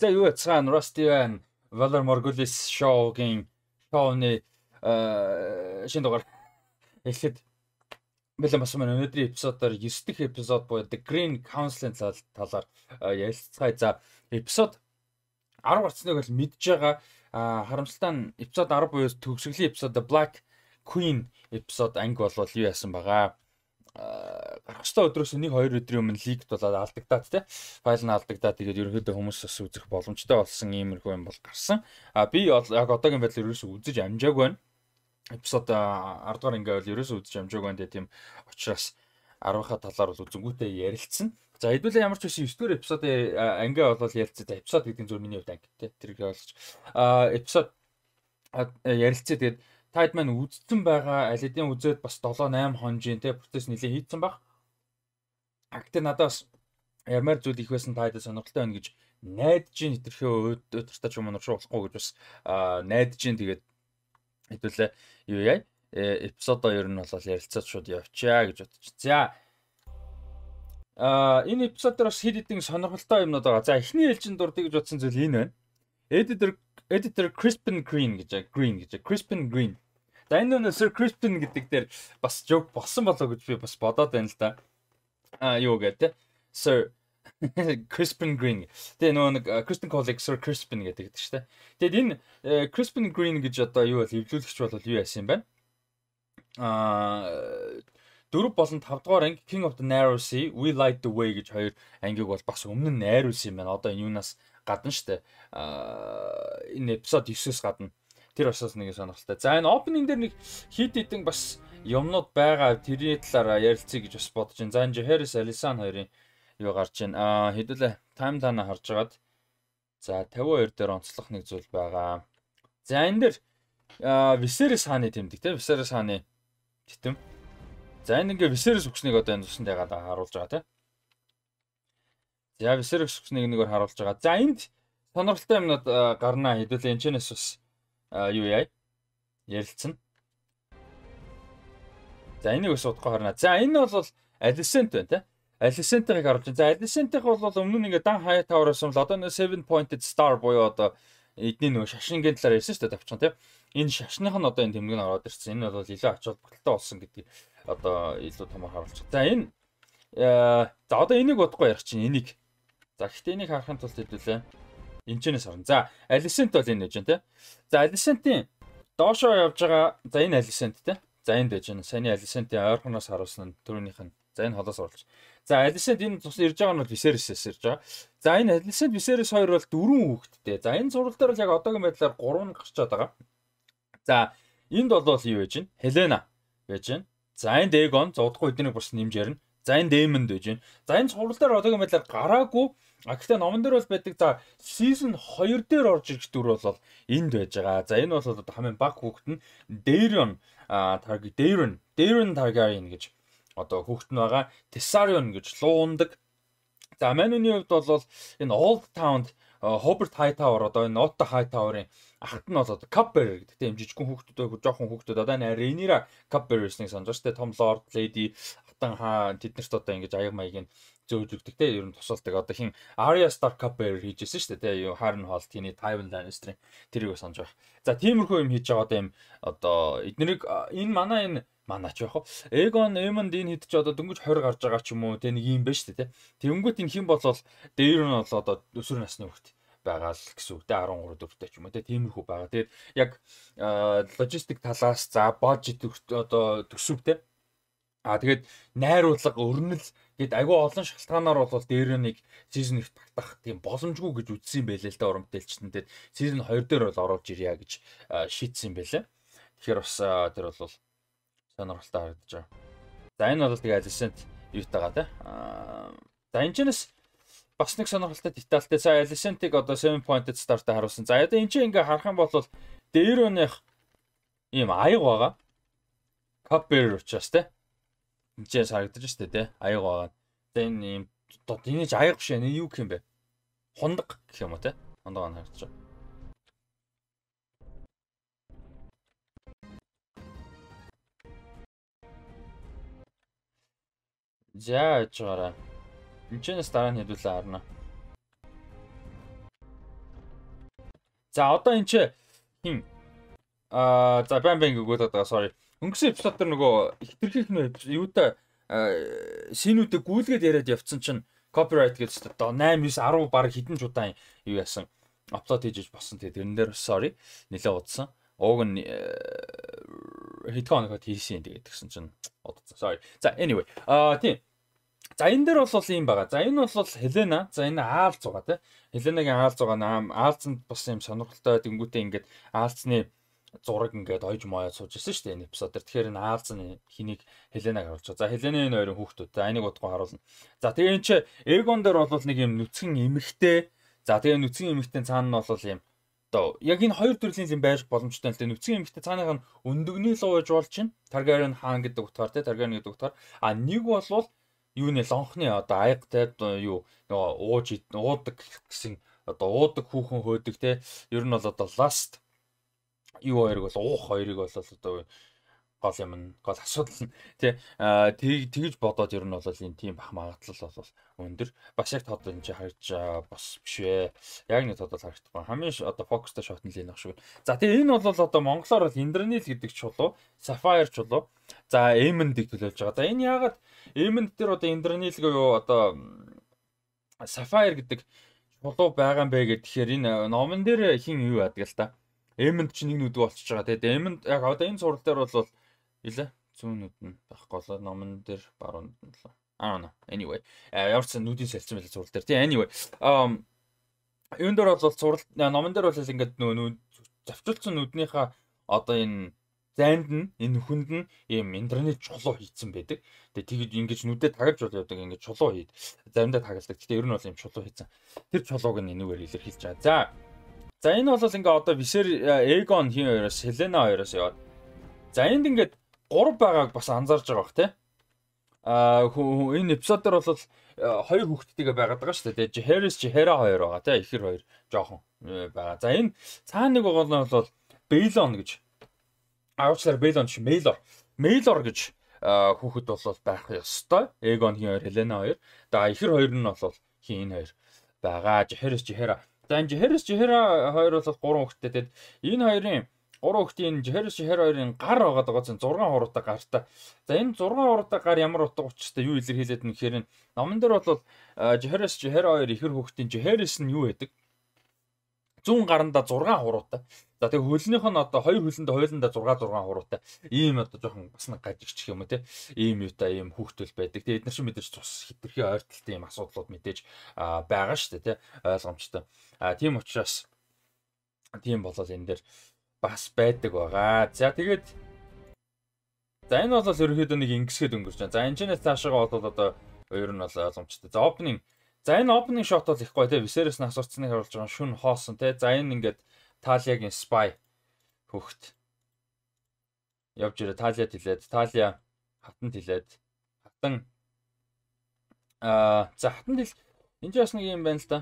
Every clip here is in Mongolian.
за юу яцгаан Rusty Van Valor Morgulis Show-гийн шоуны э, шин дугаар эхлэхэд бэлэн болсон байна. Өнөөдрийн эпизодоор 9 дэх эпизод буюу The Green Council-ын талаар э, ярилцгаая. За эпизод 10 гарсныг л мэдж байгаа. Э, харамсалтай нь эпизод 10 буюу төгсгөлийн эпизод The Black Queen эпизод анги болвол юу яасан байгаа. Э, гарах ёстой өдрөөс нэг хоёр өдрийн өмнө лигт болоод алдагдаад тий. Файл нь алдагдаад тэгээд ерөнхийдөө хүмүүс бас үзэх боломжтой болсон иймэрхүү юм бол гарсан. А би яг одоогийн байдлаар ерөөсөө үзэж амжаагүй байна. Эпизод 10 дугаар ингээ бол ерөөсөө үзэж амжаагүй байна тийм учраас 10-ха талаар бол үзэнгүүтээ ярилцсан. За хэдүүлээ ямар ч байсан 9 дугаар эпизодын э, анги бол ярилцээ. Эпизод гэдэг нь зөв миний хувьд анги тий. Тэрийг ойлгож. А эпизод ярилцээ тэгээд таад маань үздсэн байгаа аль хэдийн үзээд бас 7 8 хонжийн те процесс нэлээ хийцэн баг. Акт надаас ямар зүйл их байсан таад сонирхолтой байна гэж найдаж ин хэтэрхээ өдөртөө ч юм уу шуулахгүй гэж бас найдаж ин тэгээд хэдүүлээ юу яа эпизодо ер нь бол ярилцаад шууд явчаа гэж бодчих. За а энэ эпизод дээр бас хэд хэдэн сонирхолтой юмнууд байгаа. За эхний ээлжинд дурдъя гэж утсан зүйл энэ байна. Editor editor Crispin Green гэж Green гэж Crispin Green За энэ нь Sir Crispin гэдэг дээр бас joke болсон болоо гэж би бас бодоод байна л да. А юу гэдэг те. Sir Crispin Green. Тэгээ нөгөө нэг Crispin College Sir Crispin гэдэг шүү дээ. Тэгээд энэ Crispin Green гэж одоо юу бол эвлүүлэгч бол юу яасан юм бэ? Аа 4 болон 5 дугаар анги King of the Narrow Sea, We Light the Way гэж хоёр ангиг бол бас өмнө нь найруулсан юм байна. Одоо энэ юунаас гадна шүү дээ. Аа энэ эпизод 9-с гадна Тэр очоос нэг сонирхолтой. За энэ opening дээр нэг хит хитэн бас юмнууд байгаа. Тэрний талаараа ярилцъя гэж бас бодож байна. За энэ Harris Allison хоёрын юу гарч байна. Аа хэдүүлээ таймлайнаа харж хагаад за 52 дээр онцлох нэг зүйл байгаа. За энэ дээр Висерис хааны тэмдэг те Висерис хааны титэм. За энэ ингээ Висерис өгснэг одоо энэ тусан дэгаад харуулж байгаа те. За Висерис өгснэг нэгээр харуулж байгаа. За энд сонирхолтой юмнууд гарнаа хэдүүлээ энэ ч нэс бас юу яа ярилцсан. За энийг ус удахгүй харна. За энэ бол Alicent байна те. Alicent-ыг харуулж байна. За Alicent-ийг бол өмнө нь ингээ дан хаяа таварсан л одоо 7 pointed star буюу одоо эдний нөгөө шашингийн талаар ярьсан шүү дээ тавчсан тийм. Энэ шашных нь одоо энэ тэмдэг нь ороод ирсэн. Энэ бол илүү ач холбогдолтой болсон гэдэг одоо илүү томор харуулж байна. За энэ э, за одоо энийг удахгүй ярих чинь энийг. За гэхдээ энийг харахын тулд хэдүүлээ. Энчнээс орно. За, Alicent бол энэ гэж байна те. За, Alicent-ийн доошоо явж байгаа за энэ Alicent те. За, энд байж байна. Саяны Alicent-ийн ойрхоноос харуулсан төрөнийх нь. За, энэ холоос оруулж. За, Alicent энэ тус ирж байгаа нь бол Viserys-с ирж байгаа. За, энэ Alicent Viserys хоёр бол дөрвөн хүүхэдтэй. За, энэ зураг дээр л яг одоогийн байдлаар 3 нь гарчаад байгаа. За, энд бол юу байж байна? Helena байж байна. За, энд Aegon зодгоо эднийг бас нэмж ярина. За, энд Daemon байж байна. За, энэ зураг дээр одоогийн байдлаар гараагүй А гэхдээ номон дээр бол байдаг за season 2 дээр орж ирж дүр бол энд байж байгаа. За энэ бол одоо хамгийн баг хүүхэд нь Darion Targaryen Darion Darion Targaryen гэж одоо хүүхэд нь байгаа. Tessarion гэж луундаг. За Manny-ийн хувьд бол энэ Old Town-д Hobart Hightower одоо энэ Otto Hightower-ын ахт нь бол одоо Cupbearer гэдэг тийм жижигхэн хүүхдүүд жоохон хүүхдүүд одоо энэ Rhaenyra Cupbearer-ийг санаж штэ том Lord Lady хатан хаа тэднэрт одоо ингэж аяг маягийн зөөж өгдөг те ер нь тусалдаг одоо хин Arya Stark cover хийжсэн шүү дээ те юу Harren Hall тиний Tywin Lannister тэрийг санаж байх. За тиймэрхүү юм хийж байгаа одоо юм одоо эднэрийг энэ манай энэ манай ч яг хав Egon Aemond энэ хэд ч одоо дөнгөж 20 гарч байгаа ч юм уу те нэг юм байна шүү дээ те. Тэнгүүт энэ хин болвол дээр нь бол одоо өсвөр насны хүүхэд байгаа л гэсэн үгтэй 13 дөрөвтэй ч юм уу тиймэрхүү байгаа. Тэгээд яг логистик талаас за бажит одоо төсөвтэй А тэгээд найруулга, өрнөл гээд айгүй олон шалтгаанаар бол дээр нэг сизон 1 багтах тийм боломжгүй гэж үзсэн байлээ л да уран бүтээлчтэн тэгээд сизон 2 дээр бол оруулж ирья гэж шийдсэн байлээ. Тэгэхээр бас тэр бол сонирхолтой харагдаж байна. За энэ бол тэгээд Alicent Utah-га тий. За энэ ч нэс бас нэг сонирхолтой детальтай. За Alicent-ийг одоо 7 pointed start-аа харуулсан. За одоо энэ ч ингээ харах юм бол дээр өнөх ийм аяг байгаа. Copper учраас тий жишээ харагдаж штэ тий аяга байгаа. Тэгээ энэ юм энэ ч аяга биш энэ юу гэх юм бэ? Хундаг гэх юм уу тий? Хундаг ана харагдаж байна. За ажгаараа. Энчнээс дараа нь хэдүүлээ харна. За одоо энэ чи хин аа за байн байн гүгөөд байгаа sorry. Өнгөрсөн эпизод төр нөгөө хитрхийх нь юудаа шинүүдээ гүйлгээд яриад явцсан чинь copyright гэж одоо 8 9 10 баг хэдэн ч удаан юу яасан апплод хийж болсон тэгээд тэрнээр sorry нэлээ удсан. Ууг нь хэдхэн хоногт хийсэн тэгээд тэгсэн чинь удсан. Sorry. За anyway аа тийм За энэ дээр бол ийм байгаа. За энэ бол Хелена. За энэ аал 6 тий. Хеленагийн аал 6 наам аалцанд бас ийм сонирхолтой дэнгүүтэй ингээд аалцны зураг ингээд ойж мояд сууж ирсэн шүү дээ энэ эпизод төр. Тэгэхээр энэ Аалзны хэнийг Хеленаг харуулж байгаа. За Хелены энэ хоёрын хүүхдүүд. За энийг удахгүй харуулна. За тэгээ энэ чи Эргон дээр бол нэг юм нүцгэн эмэгтэй. За тэгээ нүцгэн эмэгтэй цаана нь бол юм одоо яг энэ хоёр төрлийн юм байж боломжтой л дээ. Нүцгэн эмэгтэй цааных нь өндөгний луу байж бол чинь Таргариен хаан гэдэг утгаар тий Таргариен гэдэг утгаар а нэг бол юу нэ лонхны одоо аяг тий юу нөгөө ууж уудаг гэсэн одоо уудаг хүүхэн хөөдөг тий ер нь бол одоо last юу хоёрыг бол уух хоёрыг бол одоо гол юм нь гол асуудал нь тий тэгж бодоод ер нь бол энэ тийм бах магадлал бол өндөр бас яг тод энэ чи харж бас биш вэ яг нэг тод бол харагдахгүй хамгийн одоо фокустай шот нь л энэ шүү. За тэгээ энэ бол одоо монголоор бол индранил гэдэг чулуу сафаер чулуу за эмэндийг төлөөлж байгаа. За энэ яагаад эмэнд дээр одоо индранил гээ одоо сафаер гэдэг чулуу байгаа юм бэ гэхээр энэ номон дээр хин юу яадаг л та Эмэнд чинь нэг нүдгүй болчихж байгаа. Тэгээд Эмэнд яг одоо энэ сурал дээр бол нэлээ зүүн нүд нь байхгүй болоо номон дээр баруун нүд нь лөө. I don't know. Anyway. А э, ямар ч нүдийн солилцсон байлаа сурал дээр. Тий anyway. Um юун дээр бол сурал э, номон дээр бол ингээд нөө нүд завчулсан нүднийхээ одоо энэ зайнд нь энэ нүхэнд нь ийм интернет чулуу хийцэн байдаг. Тэгээ тэгэд ингэж нүдээ тагж бол явдаг ингэж чулуу хийд. Заримдаа тагладаг. Гэтэ ер нь бол ийм чулуу хийцэн. Тэр чулууг нь энүүгээр илэрхийлж байгаа. За За энэ бол ингээ одоо Висер Эгон хин хоёроос Селена хоёроос яваад. За энд ингээд 3 байгааг бас анзаарж байгаа бах те. А энэ эпизод дээр бол э, хоёр хүүхэдтэйгээ байгаад байгаа шүү дээ. Жи Харис жи Хера хоёр байгаа те. Ихэр хоёр жоохон э, байгаа. За энэ цаана нэг гол нь бол Бейлон гэж. Аучлаар Бейлон ш Мейлор. Мейлор гэж э, хүүхэд бол байх ёстой. Эгон хин хоёр Хелена хоёр. За ихэр хоёр нь бол хин энэ хоёр байгаа. Жи Харис жи Хера За энэ Жихерс Жихера хоёр бол 3 хүүхэдтэй. Тэгэд энэ хоёрын 3 хүүхдийн Жихерс Жихер хоёрын гар байгаад байгаа чинь 6 хуруутай гартай. За энэ 6 хуруутай гар ямар утга учиртай юу илэрхийлээд нэхээр нь номон дээр бол э, Жихерс Жихер хоёр ихэр хүүхдийн Жихерс нь юу гэдэг? зүүн гаранда 6 хуруутай. За тэгээ хөлнийх нь одоо хоёр хөлөндөө хойлонда 6 6 хуруутай. Ийм одоо жоохон бас нэг гажигч юм те. Ийм юутай ийм хүүхдөл байдаг. Тэгээ эдгээр чинь мэдээж цус хитрхи ойртолтой ийм асуудлууд мэдээж байгаа шүү дээ те. Ойлгомжтой. А тийм учраас тийм болол энэ дээр бас байдаг байгаа. За тэгээд за энэ бол ерөөхдөө нэг ингэсгээд өнгөрч байна. За энэ ч нэс цаашаа бол одоо ер нь бол ойлгомжтой. За opening За энэ opening shot бол ихгүй те Viserys нь асууцныг харуулж байгаа шүн хоосон те. За энэ ингээд Талиагийн spy хөхт явж ирээ Талиад хилээд Талиа хатанд хилээд хатан аа за хатанд хил энэ ч бас нэг юм байна л да.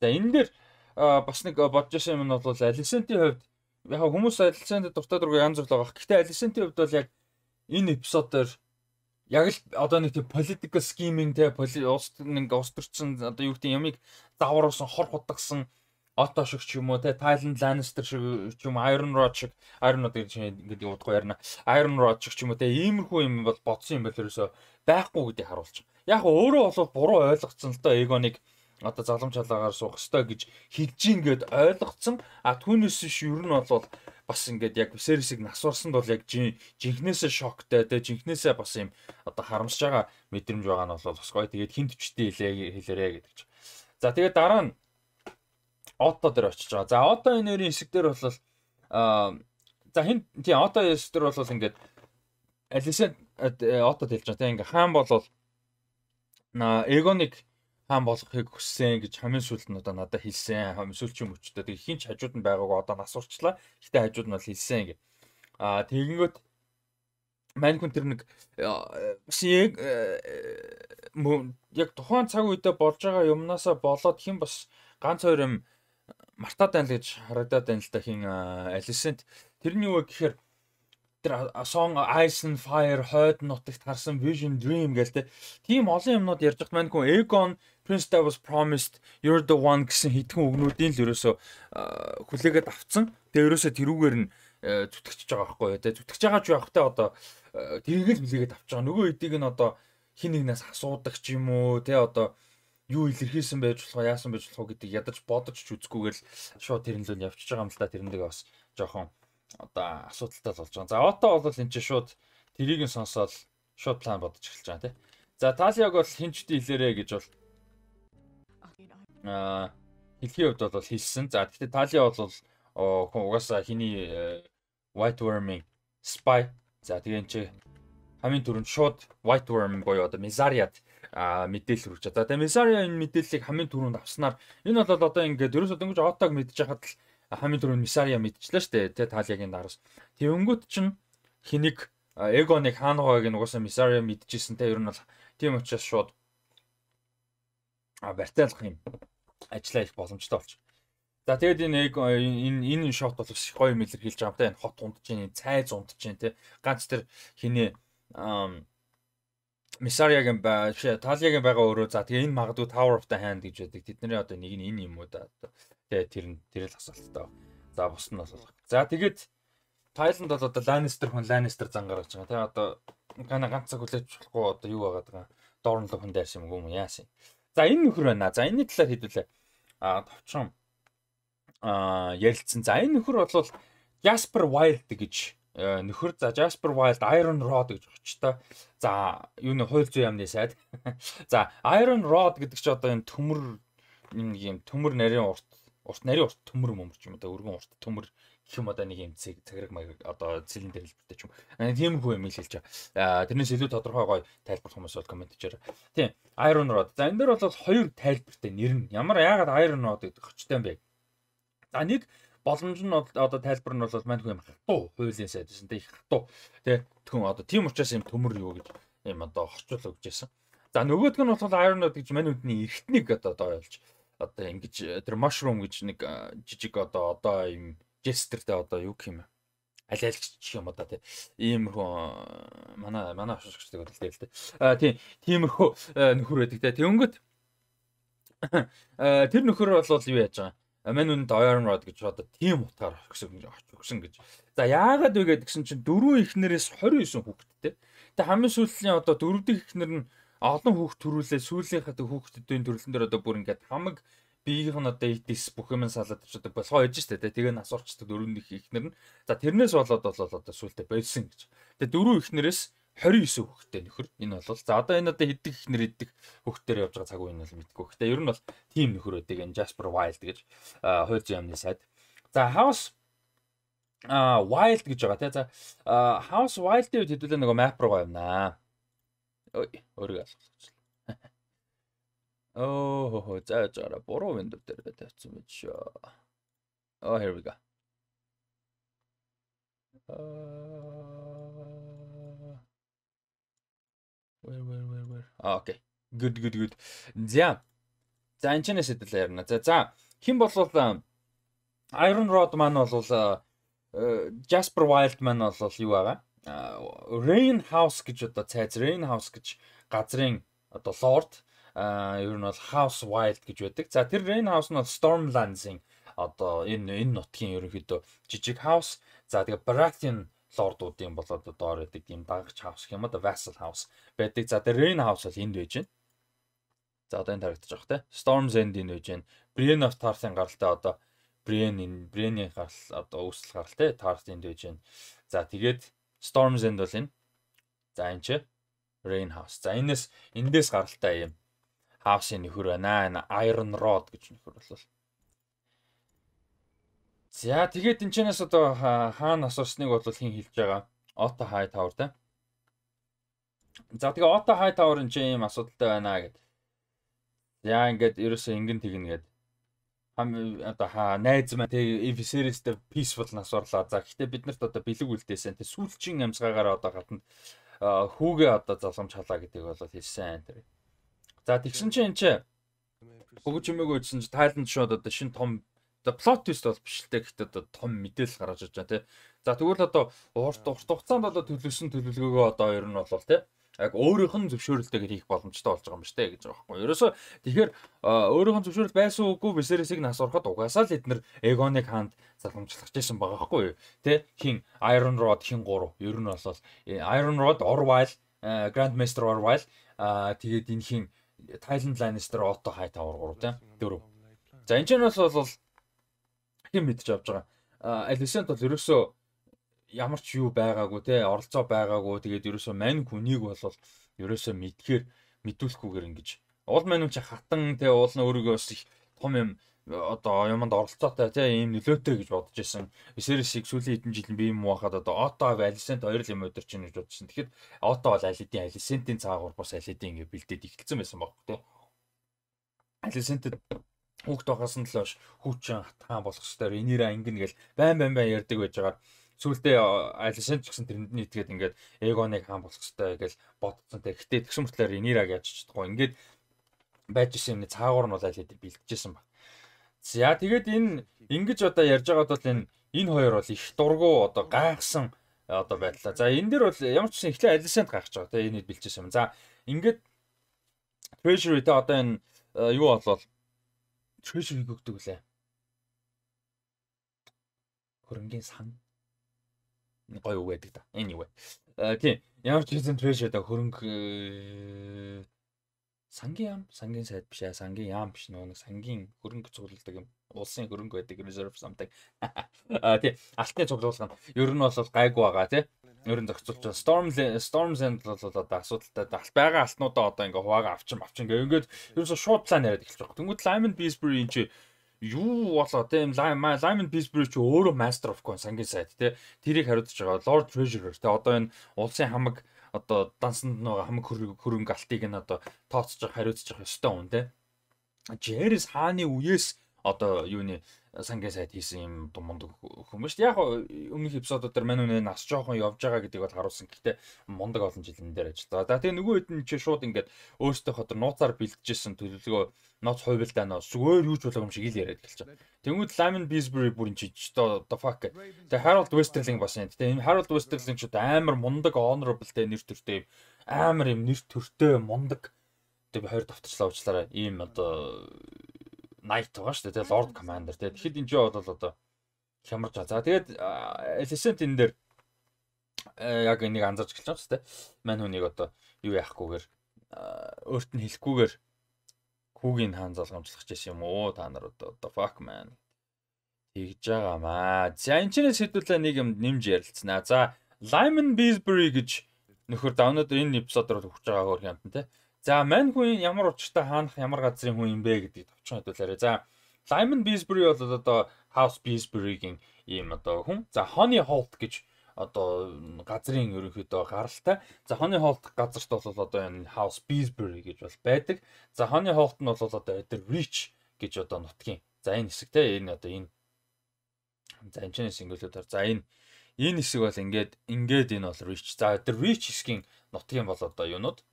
За энэ дээр бас нэг бодож байсан юм нь бол Алисентийн хувьд яг хүмүүс Алисентд дуртай дургүй янз бүр л байгаа. Гэхдээ Алисентийн хувьд бол яг энэ эпизод дээр яг л одоо нэг тийм political scheming те улс нэг улс төрчин одоо юу гэдэг ямиг давруулсан хор хутгсан Ото шиг ч юм уу те Тайланд Lannister шиг ч юм Iron Rod шиг Iron Rod гэж ингэдэг удахгүй ярина. Iron Rod шиг ч юм уу те иймэрхүү юм бол бодсон юм болоорсо байхгүй гэдгийг харуулж байна. Яг өөрөө бол буруу ойлгоцсон л доо Эгоныг одоо залам чалаагаар суух ёстой гэж хэлж гин гэд ойлгоцсон. А түүнээс биш ер нь бол бас ингээд яг сервисийг насварсанд бол яг жинхнээсээ шоктай те жинхнээсээ бас юм одоо харамсж байгаа мэдрэмж байгаа нь бол бас гоё. Тэгээд хинт төвчтэй хэлээ хэлээрэ гэдэг чинь. За тэгээд дараа нь Ото дээр очиж байгаа. За Ото энэ өрийн хэсэг дээр бол аа за хин тий Ото хэсэг дээр бол ингээд Алисэн Отод хэлж байгаа. Тэг ингээ хаан бол на эгоник хаан болгохыг хүссэн гэж хамгийн сүүлд нь одоо надад хэлсэн. Хамгийн сүүлчийн мөчтөө тэг ихэнх хажууд нь байгаагаа одоо нас урчлаа. Гэтэ хажууд нь бол хэлсэн ингэ. Аа тэгэнгүүт мань хүн тэр нэг бас э, яг э, яг тухайн цаг үедээ болж байгаа юмнасаа болоод хин бас ганц хоёр юм мартаад байна л гэж харагдаад байна л та хин Алисент тэрний юу гэхээр тэр Song Ice and Fire хойд нутагт гарсан Vision Dream гээл те. Тийм олон юмнууд ярьж байгаа маань хүн Egon Prince that was promised you're the one гэсэн хитгэн өгнүүдийн л ерөөсөө хүлээгээд авцсан. Тэгээ ерөөсөө тэрүүгээр нь зүтгэж байгаа байхгүй юу те зүтгэж байгаа ч явах та одоо тэрийг л хүлээгээд авч байгаа. Нөгөө хэдийг нь одоо хин нэгнээс асуудаг ч юм уу те одоо юу илэрхийлсэн байж болох яасан байж болох гэдэг ядаж бодож ч үзгүйгээр л шууд тэрэн лөө явчихж байгаа юм л да тэрнийг бас жоохон одоо асуудалтай болж байгаа. За ото бол энэ чинь шууд тэрийг нь сонсоод шууд план бодож эхэлж байгаа те. За талиаг бол хинчтэй хэлээрэ гэж бол хэлхийн хувьд бол хэлсэн. За гэхдээ Тали бол хүн угаасаа хиний э, White Worm-ийн spy. За тэгээ энэ чи хамгийн түрүүнд шууд White Worm буюу одоо Mizariad мэдээлэл хүрч байгаа. Тэгээ Mizariad энэ мэдээллийг хамгийн түрүүнд авснаар энэ бол одоо ингээд ерөөсөө дөнгөж отог мэдчихэхэд л хамгийн түрүүнд Mizariad мэдчихлээ шүү дээ. Тэгээ Талиагийн дараас. Тэвнгүүт чинь хэнийг Эгоник хаануугаг нь угаасаа Mizariad мэдчихсэн те ер нь бол тийм учраас шууд а барьтайлах юм ажиллаа их боломжтой болчих. За тэгээд энэ нэг э, энэ энэ шот бол их гоё юм илэрхийлж байгаа юм та энэ хот ундж ийн цайз ундж ийн те ганц тэр хинэ Мисариагийн ба Талиагийн байгаа өөрөө за тэгээ энэ магадгүй Tower of the Hand гэж байдаг. Тэдний одоо нэг нь энэ юм уу да. Тэгээ тэр нь тэр л асуулттай. За бус нь бол. За тэгээд Тайланд бол одоо Lannister хүн Lannister зан гаргаж байгаа. Тэгээ одоо Гана ганц цаг хүлээж болохгүй одоо юу байгаа даа. Дорнлог хүн дайрсан юм уу яасан юм. За энэ нөхөр байна. За энэний талаар хэдүүлээ. А товчхон а ярилцсан. За энэ нөхөр бол Jasper Wild гэж э, нөхөр за Jasper Wild Iron Rod гэж очтой. За юу нэ хойл зүй яамны сайд. За Iron Rod гэдэг чи одоо энэ төмөр нэг юм төмөр нарийн урт урт нарийн урт төмөр мөмөр юм да өргөн урт төмөр гэх юм одоо нэг юм цагираг маяг одоо цэлийн дэлбэртэй ч юм. Тиймэрхүү юм хэлж байгаа. Тэрнээс илүү тодорхой гоё тайлбар хүмүүс бол коммент хийжээр. Тийм. Iron Rod. За энэ дээр бол хоёр тайлбартай нэр нь. Ямар яагаад Iron Rod гэдэг хочтой юм бэ? За нэг боломж нь одоо тайлбар нь бол маань юм хатуу хуулийн сайд гэсэн тийм хатуу. Тэ тхэн одоо тийм учраас юм төмөр юу гэж юм одоо хорчуул өгч байсан. За нөгөөх нь бол Iron Rod гэж мань үдний эргэтнийг одоо дойлж одоо ингэж тэр mushroom гэж нэг жижиг одоо одоо юм жестертэй одоо юу гэх юм алиалгч юм одоо тийм иймэрхүү э, манай манай ашигчдаг үлдээ л дээ. А тийм тиймэрхүү э, нөхөр байдаг те. Тэнгөт э, тэр нөхөр бол юу яаж байгаа Аман үнд Iron Rod гэж одоо тийм утгаар өгсөн өгсөн гэж. За яагаад вэ гэдгсэн чинь дөрвөн ихнэрээс 29 хүүхэдтэй. Тэгээ хамгийн сүүлийн одоо дөрөвдөг ихнэр нь олон хүүхд төрүүлээ сүүлийнхээ хүүхдүүдийн төрөлн дээр одоо бүр ингээд хамаг биеийнх нь одоо эдис бүх юм салаад очдаг болохоо яж штэ тэгээ нас орчдаг дөрөв их ихнэр нь за тэрнээс болоод бол одоо сүултээ болсон гэж. Тэгээ дөрөв ихнэрээс 29 хөхтэй нөхөр энэ бол за одоо энэ одоо хэддэг ихнэр хэддэг хөхтөр явж байгаа цаг үе нь бол мэдгүй. Гэхдээ ер нь бол тим нөхөр байдаг энэ Jasper Wild гэж хууль замны сайд. За House а wild гэж байгаа тий за house wild-ийн үед хэдүүлээ нөгөө map руу гомнаа. Ой, өөрөө алгалцлаа. Оо хо хо за заара буруу window дээр тавьсан байж шүү. Oh here we go. Uh, where where where where. Ah okay. Good good good. За. За энэ ч нэс хэдэл ярина. За за хэн болвол э, Iron Rod маань болвол э, Jasper Wild маань болвол юу байгаа? Э, Rain House гэж одоо цайз Rain House гэж газрын одоо лорд Э, ер нь бол House Wild гэж байдаг. За тэр Rain House нь бол Stormlands-ийн одоо энэ энэ нутгийн ерөнхийдөө жижиг house за тэгээ Baratheon лордуудын болоод доор байдаг юм дагч house гэх юм да vassal house байдаг. За тэгээ Rain house бол энд байж байна. За одоо энэ харагдаж байгаа те. Storm's End энэ байж байна. Brienne of Tarth-ын гаралтай одоо Brienne Brienne-ийн гарал одоо үүсэл гарал те. Tarth энд байж байна. За тэгээд Storm's End бол энэ. За энэ чи Rain house. За энэс эндээс гаралтай юм Хавшийн нөхөр байна. Энэ Iron Rod гэж нөхөр болвол. За тэгээд энэчнээс одоо хаана асуусныг бол хин хэлж байгаа. Otto Hightower тэ. За тэгээ Otto Hightower энэ юм асуудалтай байна гэд. За ингээд ерөөсөө ингэн тэгнэ гэд. Хам одоо хаа найз маань тэг Eviseris-тэй peaceful нас орлоо. За гэхдээ бид нарт одоо бэлэг үлдээсэн. Тэг сүүлчийн амжгаагаар одоо гадна хүүгээ одоо залгамж халаа гэдгийг бол хэлсэн тэр. За тэгсэн чинь энэ чинь өгч юмээг үдсэн чинь Тайланд шууд одоо шинэ том одоо плот твист бол биш л дээ гэхдээ одоо том мэдээлэл гаргаж ирж байгаа тий. За тэгвэл одоо урт урт хугацаанд одоо төлөвсөн төлөвлөгөөгөө одоо ер нь бол тий яг өөрийнх нь зөвшөөрөлтэйгээр хийх боломжтой болж байгаа юм штэ гэж байгаа байхгүй. Ерөөсө тэгэхээр өөрийнх нь зөвшөөрөл байсан үгүй бисерисийг нас урахад угаасаа л эдгээр эгоныг ханд залхамжлагч байсан байгаа байхгүй. Тэ хин Iron Rod хин 3 ер нь бол э, Iron Rod Orwell э, Grand Master Orwell тэгээд энэ хин Thailand Lions дээр Otto Hightower 3 тийм 4. За энэ ч нь бол хэн мэдж авч байгаа. Алисент бол ерөөсөө ямар ч юу байгаагүй те оролцоо байгаагүй тэгээд ерөөсөө мань хүнийг бол ерөөсөө мэдхээр мэдүүлэхгүйгээр ингэж уул мань ч хатан те уулна өөрийгөө бас их том юм одоо юмд оролцоотой тийм ийм нөлөөтэй гэж бодож исэн. Эсэрсийг сүүлийн хэдэн жилийн би юм уухад одоо Ото Алисент хоёр л юм өдөрч чинь гэж бодсон. Тэгэхэд Ото бол Алидийн Алисентийн цаагуур бас Алидийн ингээ бэлдээд ихтэлсэн байсан байхгүй тийм. Алисентэд хүүхд тохоос нь л хойш хүүчин хатгаан болох ёстойр энийра ангин гэл байн байн байн ярддаг байжгаа сүултээ алишент ч гэсэн тэрэнд нь итгээд ингээд эгоныг хаан болох ёстой гэж бодсон. Тэгэхдээ тэгш мөртлөөр энийраг яж чадахгүй. Ингээд байж исэн юмны цаагуур нь бол аль хэдийн бэлтгэжсэн баг. За тэгээд энэ ингэж одоо ярьж байгаад бол энэ энэ хоёр бол их дургу одоо гайхсан э, одоо байдлаа. За энэ дэр бол ямар ч юм эхлээ алисанд гарч байгаа те энийг бэлжсэн юм. За ингээд treasury те одоо энэ э, юу болвол treasury гүгдэг үлээ. Хөрөнгөний сан гой үг байдаг да. Anyway. Э, Тийм ямар ч хэзээ treasury да хөрөнгө сангийн яам сангийн сайд биш аа сангийн яам биш нөгөө нэг сангийн хөрөнгө цуглуулдаг юм улсын хөрөнгө байдаг reserve something аа тий алтны цуглуулга нь ер нь бол гайгүй байгаа тий ер нь зохицуулж байгаа storm storms end бол одоо асуудалтай алт байгаа алтнуудаа одоо ингээ хуваагаа авчин авчин ингээ ингээд ерөөсө шууд цаана яриад эхэлж байгаа. Тэнгүүд Lyman Beesbury энэ чи юу болоо те Lyman Beesbury чи өөрөө master of coin сангийн сайд те тэрийг хариуцж байгаа Lord Treasurer те одоо энэ улсын хамаг одоо дансанд нөгөө хамаг хөрөнгө алтыг нь одоо тооцож хариуцчих ёстой хүн те. Жээрс хааны үеэс одоо юуны сангийн сайд хийсэн юм мундаг хүмүүс. Яг өмнөх эпизодууд дээр манай үнэ нас жоохон явж байгаа гэдэг бол харуулсан. Гэхдээ мундаг олон жил энэ дээр ажиллаа. За тэгээ нөгөө хэд нь чи шууд ингээд өөртөө хотор нууцаар бэлтжсэн төлөвлөгөө ноц хуйлдаа нөө зүгээр юуч болох юм шиг ил яриад гэлж байгаа. Тэнгүүд Lamin Bisbury бүр ин жижигтэй the fuck. Тэгээ Harold Westerling бас юм. Тэгээ энэ Harold Westerling ч амар мундаг honorable тэ нэр төртэй амар юм нэр төртэй мундаг тэгээ хоёр давтарчлаа уучлаарай. Ийм одоо knight байгаа шүү дээ. Тэгээ lord commander тэгээ. Тэгэхэд энэ жоо бол одоо хямарч байгаа. За тэгээд efficient энэ дээр э, яг энийг анзаарч эхэлж байгаа шүү дээ. Мань хүнийг одоо юу яахгүйгээр өөрт нь хэлэхгүйгээр хүүгийн хаан залгамжлах гэж юм уу? Та нар одоо fuck man хийж байгаамаа. За энэ ч нэг сэдвүүлээ нэг юм нэмж ярилцснаа. За Lyman Beesbury гэж нөхөр давнад энэ эпизодоор хүрч байгаа хөрх юм те. За мань хүн ямар учиртай хаанах ямар газрын хүн юм бэ гэдгийг товчхон хэлүүлээрэй. За Lyman Beesbury бол одоо House Beesbury-гийн ийм одоо хүн. За Honey Holt гэж одоо газрын ерөнхийдөө гаралтай. За Honey Holt газарт бол одоо энэ House Beesbury гэж бол байдаг. За Honey Holt нь бол одоо эдэр Rich гэж одоо нутгийн. За энэ хэсэгтэй энэ одоо энэ за энэ синглүүдээр за энэ энэ хэсэг бол ингээд ингээд энэ бол Rich. За эдэр Rich хэсгийн нутгийн бол одоо юунууд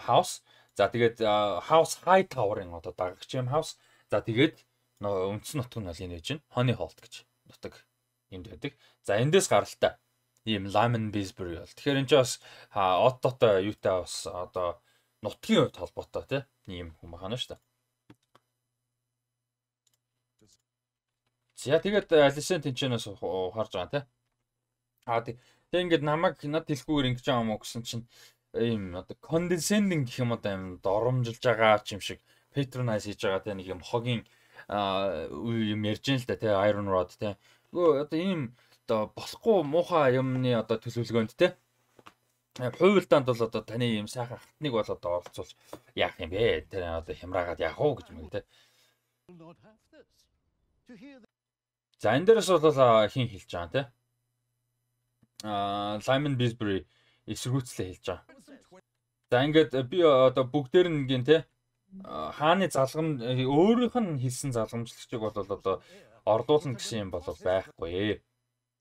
хаус. За тэгээд хаус хай таврын одоо дагагч юм хаус. За тэгээд үндсэн нутг нь бол энэ гэж Honey Holt гэж нутаг юмд байдаг. За эндээс гаралтай ийм Lemon Bisbury бол. Тэгэхээр энэ ч бас оттоотой юутай бас одоо нутгийн хувьд холбоотой тийм ийм юм байна шүү дээ. За тэгээд Алисен тэнчэнээс ухаарж байгаа тийм. Аа тийм ингээд намайг над хэлэхгүйгээр ингэж байгаа юм уу гэсэн чинь ийм оо condescending гэх юм одоо юм доромжилж байгаа ч юм шиг patronize хийж байгаа те нэг юм хогийн юм ярьж ин л да те iron rod те нөгөө одоо ийм одоо болохгүй муухай юмны одоо төлөвлөгөөнд те э, хуйлдаанд бол одоо таны юм сайхан хатныг бол одоо оролцуулж яах юм бэ те одоо хямраагаад яах уу гэж мэн те За энэ дээрээс бол хин хэлж байгаа те. Аа Simon Bisbury эсэргүүцлээ хэлж байгаа. За ингээд э, би э, одоо бүгдээр нь гин те э, хааны залгам өөрийнх нь хэлсэн залгамжлагчийг бол одоо орлуулна гэсэн юм бол байхгүй.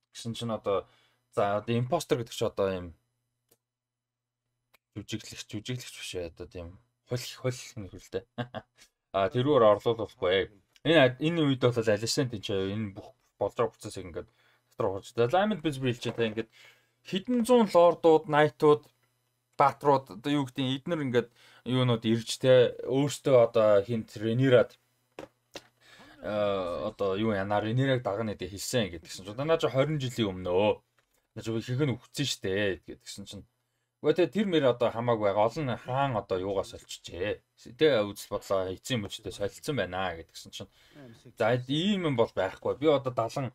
Гэсэн чинь одоо за одоо импостер гэдэг чи одоо юм жүжиглэгч жүжиглэгч биш одоо тийм хуль хуль нэрлээ. А тэрүүгээр орлуулахгүй. Энэ энэ үед бол алишсан тийч энэ бүх болж байгаа процессыг ингээд дотор хурж. За Diamond Biz Bridge-тэй ингээд хэдэн зуун лордууд, найтууд баатрууд одоо юу гэдэг эднэр ингээд юунууд ирж те өөртөө одоо хин тренираад а одоо юу янаар энергийг дагна гэдэг хэлсэн гэдгсэн чинь одоо наа чи 20 жилийн өмнөө наа чи хэрхэн өгцөн штэ гэдгсэн чинь Гэхдээ тэгээ тэр мэр одоо хамаагүй байгаа. Олон хаан одоо юугаас олчжээ. Тэгээ үзэл бодлоо эцсийн мөчтөө солилцсон байна гэдгсэн чинь. За ийм юм бол байхгүй. Би одоо 76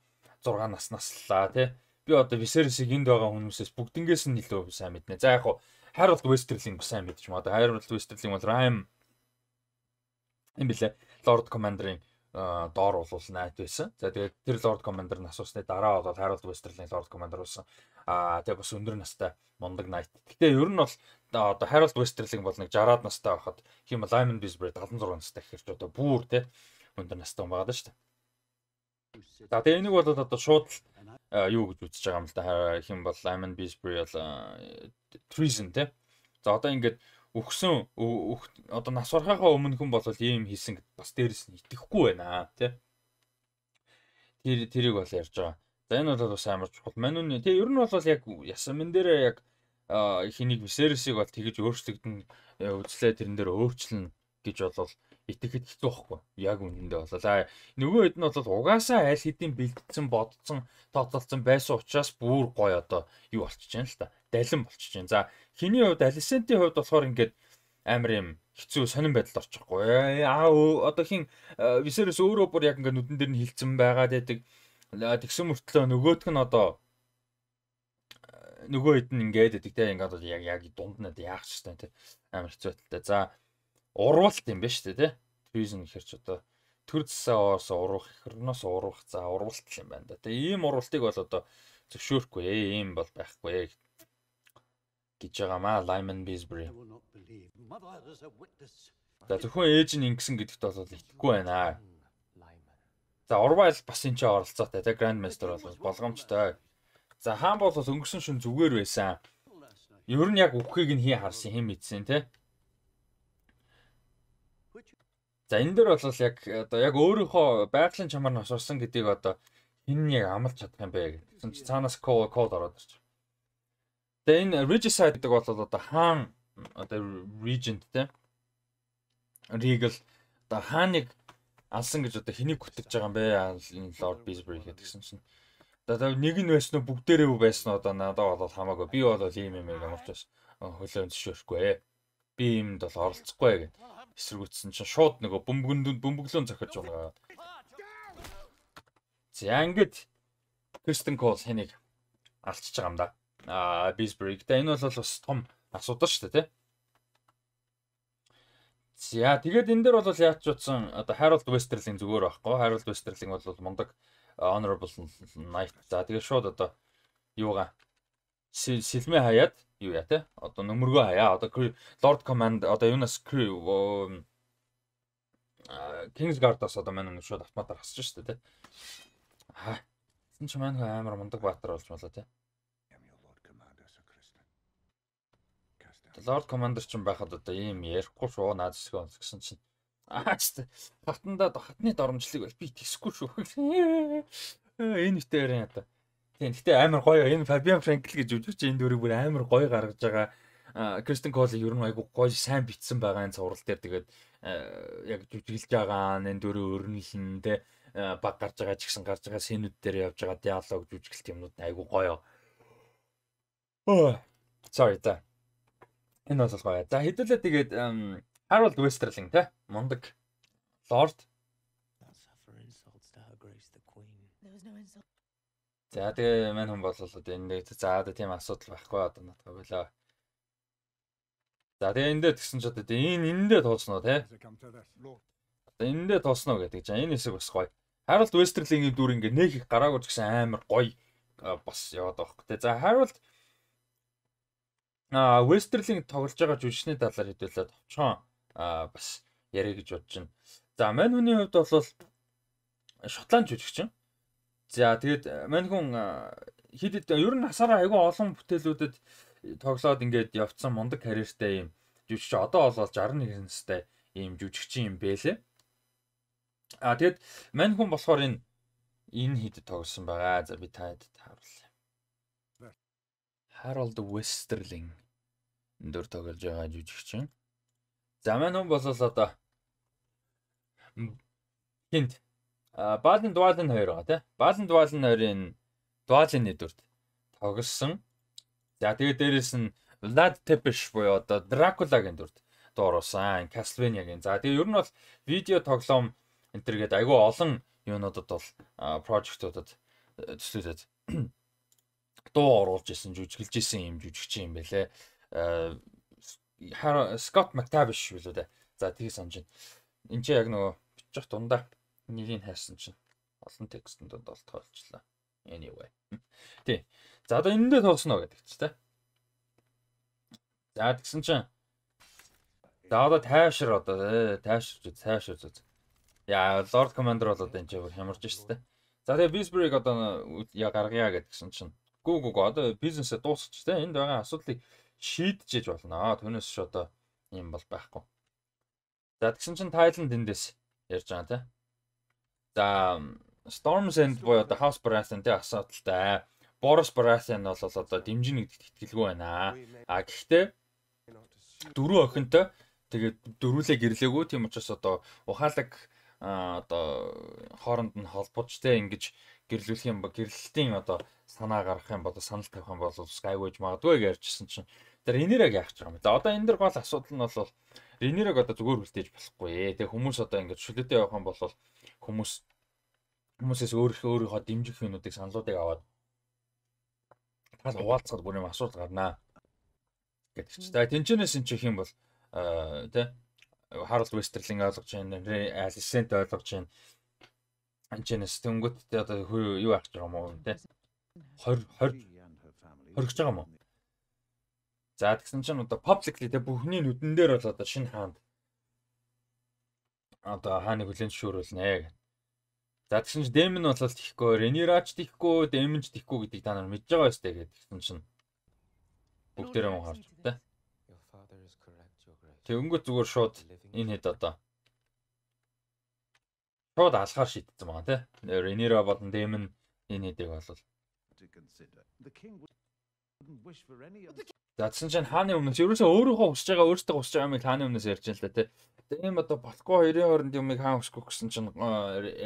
нас насллаа тий. Би одоо Висерисийг энд байгаа хүмүүсээс бүгднгээс нь илүү сайн мэднэ. За яг хуу хайр бол Westерлинг сайн мэдчих юм аа. Хайр бол Westерлинг бол Rhyme юм билээ. Lord Commander-ийн доор бол найд байсан. За тэгээд тэр Lord Commander нь асуусны дараа бол Harold Westerling Lord Commander болсон. Аа тэгээд бас өндөр настай мундаг найт. Гэхдээ ер нь бол одоо Harold Westerling бол нэг 60-аад настай байхад хим Lyman Bisbury 76 настай гэхэрч одоо бүр те өндөр настай хүн байгаа даа шүү дээ. За тэгээд энийг бол одоо шууд Э, юу гэж үзэж байгаа юм л да хэм бол Lemon Beesbury бол э, treason тий. За одоо ингээд өгсөн одоо нас урхахаа өмнө хүн бол ийм хийсэн гэд бас дээрэс нь итгэхгүй байна тий. Тэр тэрийг бол ярьж байгаа. За энэ бол бас амар чухал. Манүн тий ер нь бол яг ясамэн дээр яг хэнийг сервисийг бол тэгж өөрчлөгдөн э, үзлээ тэрэн дээр өөрчлөн гэж бол итгэхэд хэцүү байхгүй яг үнэндээ болоо нөгөө хэд нь бол угаасаа аль хэдийн бэлтгэсэн бодцсон тооцоолсон байсан учраас бүр гой одоо юу болчихж байна л та далин болчихж байна за хиний хувьд алисентийн хувьд болохоор ингээд амар юм хэцүү сонирн байдалд орчихгүй э, аа одоо хин висерс э, өөрөө бүр яг ингээд нүдэн дээр нь хилцэн байгаа гэдэг тэгсэн мөртлөө нөгөөтг нь одоо э, нөгөө хэд нь ингээд гэдэг те ингээд яг яг дунд нь яах ч гэсэн те амар хэцүү байталтай за урвалт юм ба шүү дээ тий. Treason гэхэрч одоо төр засаас урвах, хөрнөөс урвах за урвалт юм байна да. Тэгээ ийм урвалтыг бол одоо зөвшөөрөхгүй ээ, ийм бол байхгүй ээ гэж байгаамаа Lyman Bisbury. За зөвхөн ээж нь ингэсэн гэдэгт бол итгэхгүй байна. За урвайл бас энэ ч оролцоотой тий Grand Master бол болгоомжтой. За хаан бол өнгөрсөн шөн зүгээр байсан. Ер нь яг үхгийг нь хий харсан хэн мэдсэн тий. За энэ дөр бол яг одоо яг өөрийнхөө байгалийн чамаар нь осорсон гэдгийг одоо хин яг амлж чадах юм бэ гэсэн чи цаанаас код код ороод ирж. Тэгээ энэ regicide гэдэг бол одоо хаан одоо regent те regal одоо хааныг алсан гэж одоо хэнийг бүтгэж байгаа юм бэ? Lord Bisbury гэдгсэн чинь. Одоо нэг нь байсан уу бүгдээрээ байсан одоо надад бол хамаагүй. Би бол ийм юм юм амарч бас хөлөө зөвшөөрөхгүй. Би юмд бол оролцохгүй гэдэг эсэргүүцсэн чинь шууд нөгөө бөмбөгөнд бөмбөглөөн зохиож байгаа. За ингээд Кристен Кол хэнийг алчиж байгаа юм да. Аа Бисбриг. Тэ энэ бол бас том асуудал шүү дээ, тэ. За тэгээд энэ дээр бол яаж ч утсан одоо Harold Westerling зүгээр байхгүй. Harold Westerling бол мундаг э, honorable knight. За тэгээд шууд одоо юугаа сэлмэ хаяад юу яа те одоо нөмөргөө хаяа одоо Lord Command одоо юунаас Kings Guard-аас одоо манай шууд автоматар хасж шүү дээ те аа энэ ч манай амар мундаг баатар болж болоо те Lord Commander ч юм байхад одоо ийм ярихгүй шуу наад зэсгэ онц гэсэн чинь аа ч хатанда хатны дормжлыг бол би тийсгүй шүү энэ үтээрэн одоо Тийм. Гэтэ амар гоё. Энэ Fabian Frankl гэж жүжигч энэ дүрийг бүр амар гоё гаргаж байгаа. Кристен Коли ер нь айгүй гоё сайн бичсэн байгаа энэ цуврал дээр. Тэгээд яг жүжиглж байгаа энэ дүрийн өрнөлн тэ баг гарч байгаа ч гэсэн гарч байгаа синүүд дээр явж байгаа диалог жүжиглэлт юмнууд айгүй гоё. Оо. Sorry та. Энэ бол гоё. За хэдүүлээ тэгээд Harold Westerling тэ мундаг лорд За тэгээ мань хүн бол одоо энэ нэг за одоо тийм асуудал байхгүй одоо надад болоо. За тэгээ энэ дээр тэгсэн ч одоо энэ энэ дээр тооцноо те. Одоо энэ дээр тооцноо гэдэг чинь энэ хэсэг бас гоё. Харалт Вестерлингийн дүр ингээ нэг их гараагүй ч гэсэн амар гоё бас яваад байгаа хөөхтэй. За Харалт а Вестерлинг тоглож байгаа жүжигчний талаар хэдүүлээд товчхон бас ярих гэж бодож байна. За мань хүний хувьд бол шотланд жүжигчин За тэгээд э, мань хүн э, хэд хэд э, ер нь насаараа айгүй олон бүтээлүүдэд тоглоод ингээд явцсан мундаг карьертэй юм жүжигч одоо бол 61 настай ийм жүжигч юм бэлээ. А тэгэд мань хүн болохоор энэ энэ хит тоглосон байгаа. За би танд тааруулъя. Harold Westerling дөр тоглож байгаа жүжигчин. За мань хүн бол одоо хинт Баалын дуалын хоёр байгаа тий. Баалын дуалын хоёрын дуалын нэдвэрт тогссон. За тэгээд дээрэс нь Vlad Tepes буюу одоо Dracula-гийн дүрд дууруулсан. Castlevania-гийн. За тэгээд ер нь бол видео тоглоом энэ төр гээд айгүй олон юунуудад бол прожектуудад э, төслүүдэд дуу оруулж исэн, жүжиглж исэн юм жүжигчин юм байлээ. Scott McTavish билүү дээ. За тгий санаж байна. Энд чинь яг нөгөө бичих дундаа Нэгийг хайсан чинь олон текстэн донд олтгой болчлаа. Anyway. Тий. За одоо энэ дээр тоглосноо гэдэг чи тэ. За тэгсэн чинь За одоо тайшр одоо тайшрж э, тайшрж Яа Lord Commander бол одоо энэ ч хямарж шүү дээ. За тэгээ Bisbrick одоо я гаргая гэдгсэн чинь гүү гүү одоо бизнесээ дуусчих тэ энд байгаа асуудлыг шийдчихэж болно. Түүнээс ч одоо юм бол байхгүй. За тэгсэн чинь Thailand эндээс ярьж байгаа тэ. За Storm's End буюу одоо House Brass-тэй асуудалтай. Boris Brass-ын бол одоо дэмжинэ гэдэгт итгэлгүй байна. А гэхдээ дөрөв охинтой тэгээд дөрүүлээ гэрлээгүй тийм учраас одоо ухаалаг одоо хооронд нь холбоочтой ингэж гэрлүүлэх юм ба гэрлэлтийн одоо санаа гаргах юм бол санал тавих юм бол Skyway-ж магадгүй ярьжсэн чинь тэр энерэг яах гэж байгаа юм. За одоо энэ дэр гол асуудал нь бол энерэг одоо зүгээр үлдээж болохгүй ээ. Тэг хүмүүс одоо ингэж шүлэтэ явах юм бол хүмүүс хүмүүсээс өөрийнхөө өөрийнхөө дэмжих юмнуудыг саналуудыг аваад тал хуваалцахад бүр юм асуудал гарнаа гэдэг чи. За тэнчэнээс энэ чих юм бол тэ Харалд Вестерлинг ойлгож байна, Алисент ойлгож байна. Анчэнээс тэнгуүттэй одоо юу яах гэж байгаа юм бэ? 20 20 хоригч байгаа юм уу? За тэгсэн чинь одоо publicly тэ бүхний нүдэн дээр бол одоо шинэ хаанд одоо хааны хүлэн зөвшөөрүүлнэ гэдэг. За тэгсэн чинь Дэмэн бол тихгүй, Ренирач тихгүй, Дэмэнч тихгүй гэдгийг та нар мэдж байгаа ёстой гэдэг тэгсэн чинь бүгдээрээ мөн харж байна. Тэгэнгүүт зүгээр шууд энэ хэд одоо шууд алхаар шийдсэн байгаа тий. Ренера болон Дэмэн энэ хэдийг бол За тэгсэн чинь хааны өмнөс ерөөсөө өөрийнхөө хүсэж байгаа өөртөө хүсэж байгаа юм хааны өмнөс ярьж байна л да тий. Тэгээ ийм одоо Болко хоёрын хооронд юмыг хаан өсгөх гэсэн чинь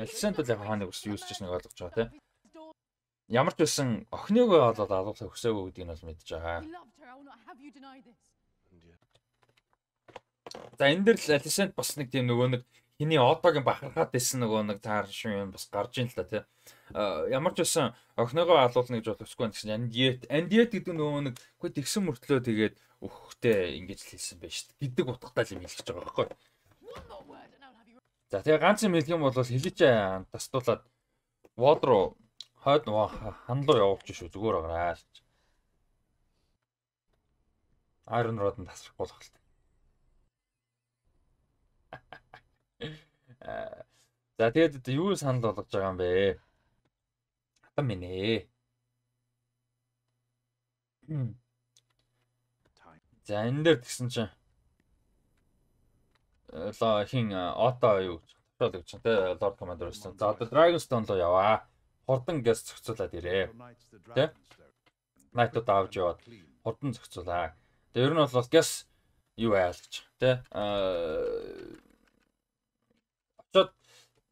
Элсент бол яг хааныг ус юусч нэг ойлгож байгаа тийм. Ямар ч байсан охиныг болоод алуулах хүсээгүй гэдэг нь бол мэдж байгаа. За энэ дэр л Элсент бас нэг тийм нөгөө нэг Хиний одоогийн бахархаад байсан нөгөө нэг таар шин бас гарч ин л та тий. Ямар ч байсан охиноогоо алуулна гэж болохгүй гэсэн. Андиет андиет гэдэг нөгөө нэг үгүй тэгсэн мөртлөө тэгээд өөхтэй ингэж л хэлсэн байж шүү гэдэг утгатай юм хэлчихэж байгаа байхгүй. За тэгээ ганц юм хэлэх юм бол хэлэж тастуулаад вод руу хойд хандлуу явуулчих шүү зүгээр агараа. Iron Rod-д тасрах болох л. Э, за тэгээд юу санал болгож байгаа юм бэ? Хатан минь ээ. За энэ дээр тэгсэн чинь э, лоо хин ото э, юу гэж тоо л гэж чинь те лорд командер өссөн. За одоо Dragonstone руу яваа. Хурдан гэс зохицуулаад ирээ. Тэ? Найтууд авч яваад хурдан зохицуулаа. Тэгээ ер нь бол бас гэс юу айл гэж те. Аа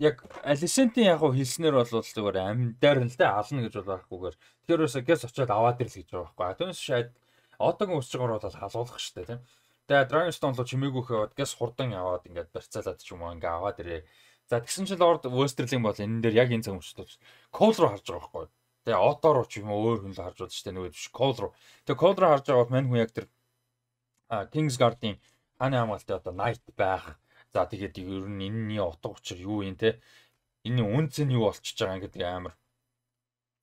яг Алисентийн яг хэлснээр бол зүгээр амьдаар нь л тэ ална гэж бол байхгүйгээр тэр өсө гэс очиод аваад ирэл гэж байгаа байхгүй. Түүнээс шууд одоогийн үсч байгаа бол халуулах штэ тийм. Тэгээ Dragonstone руу чимээгүй хаваад гэс хурдан аваад ингээд барьцаалаад ч юм уу ингээд аваад ирээ. За тэгсэн чинь Lord Westerling бол энэ дээр яг энэ цаг өчтөд Cole руу харж байгаа байхгүй. Тэгээ Otto руу ч юм уу өөр хүн л харж байгаа штэ нөгөө биш Cole руу. Тэгээ Cole руу харж байгаа бол мань хүн яг тэр Kingsguard-ийн хааны хамгаалтай одоо Knight байх За тэгээд ер нь энэний утга учир юу юм те энэний үнц нь юу болчихж байгаа гэдэг амар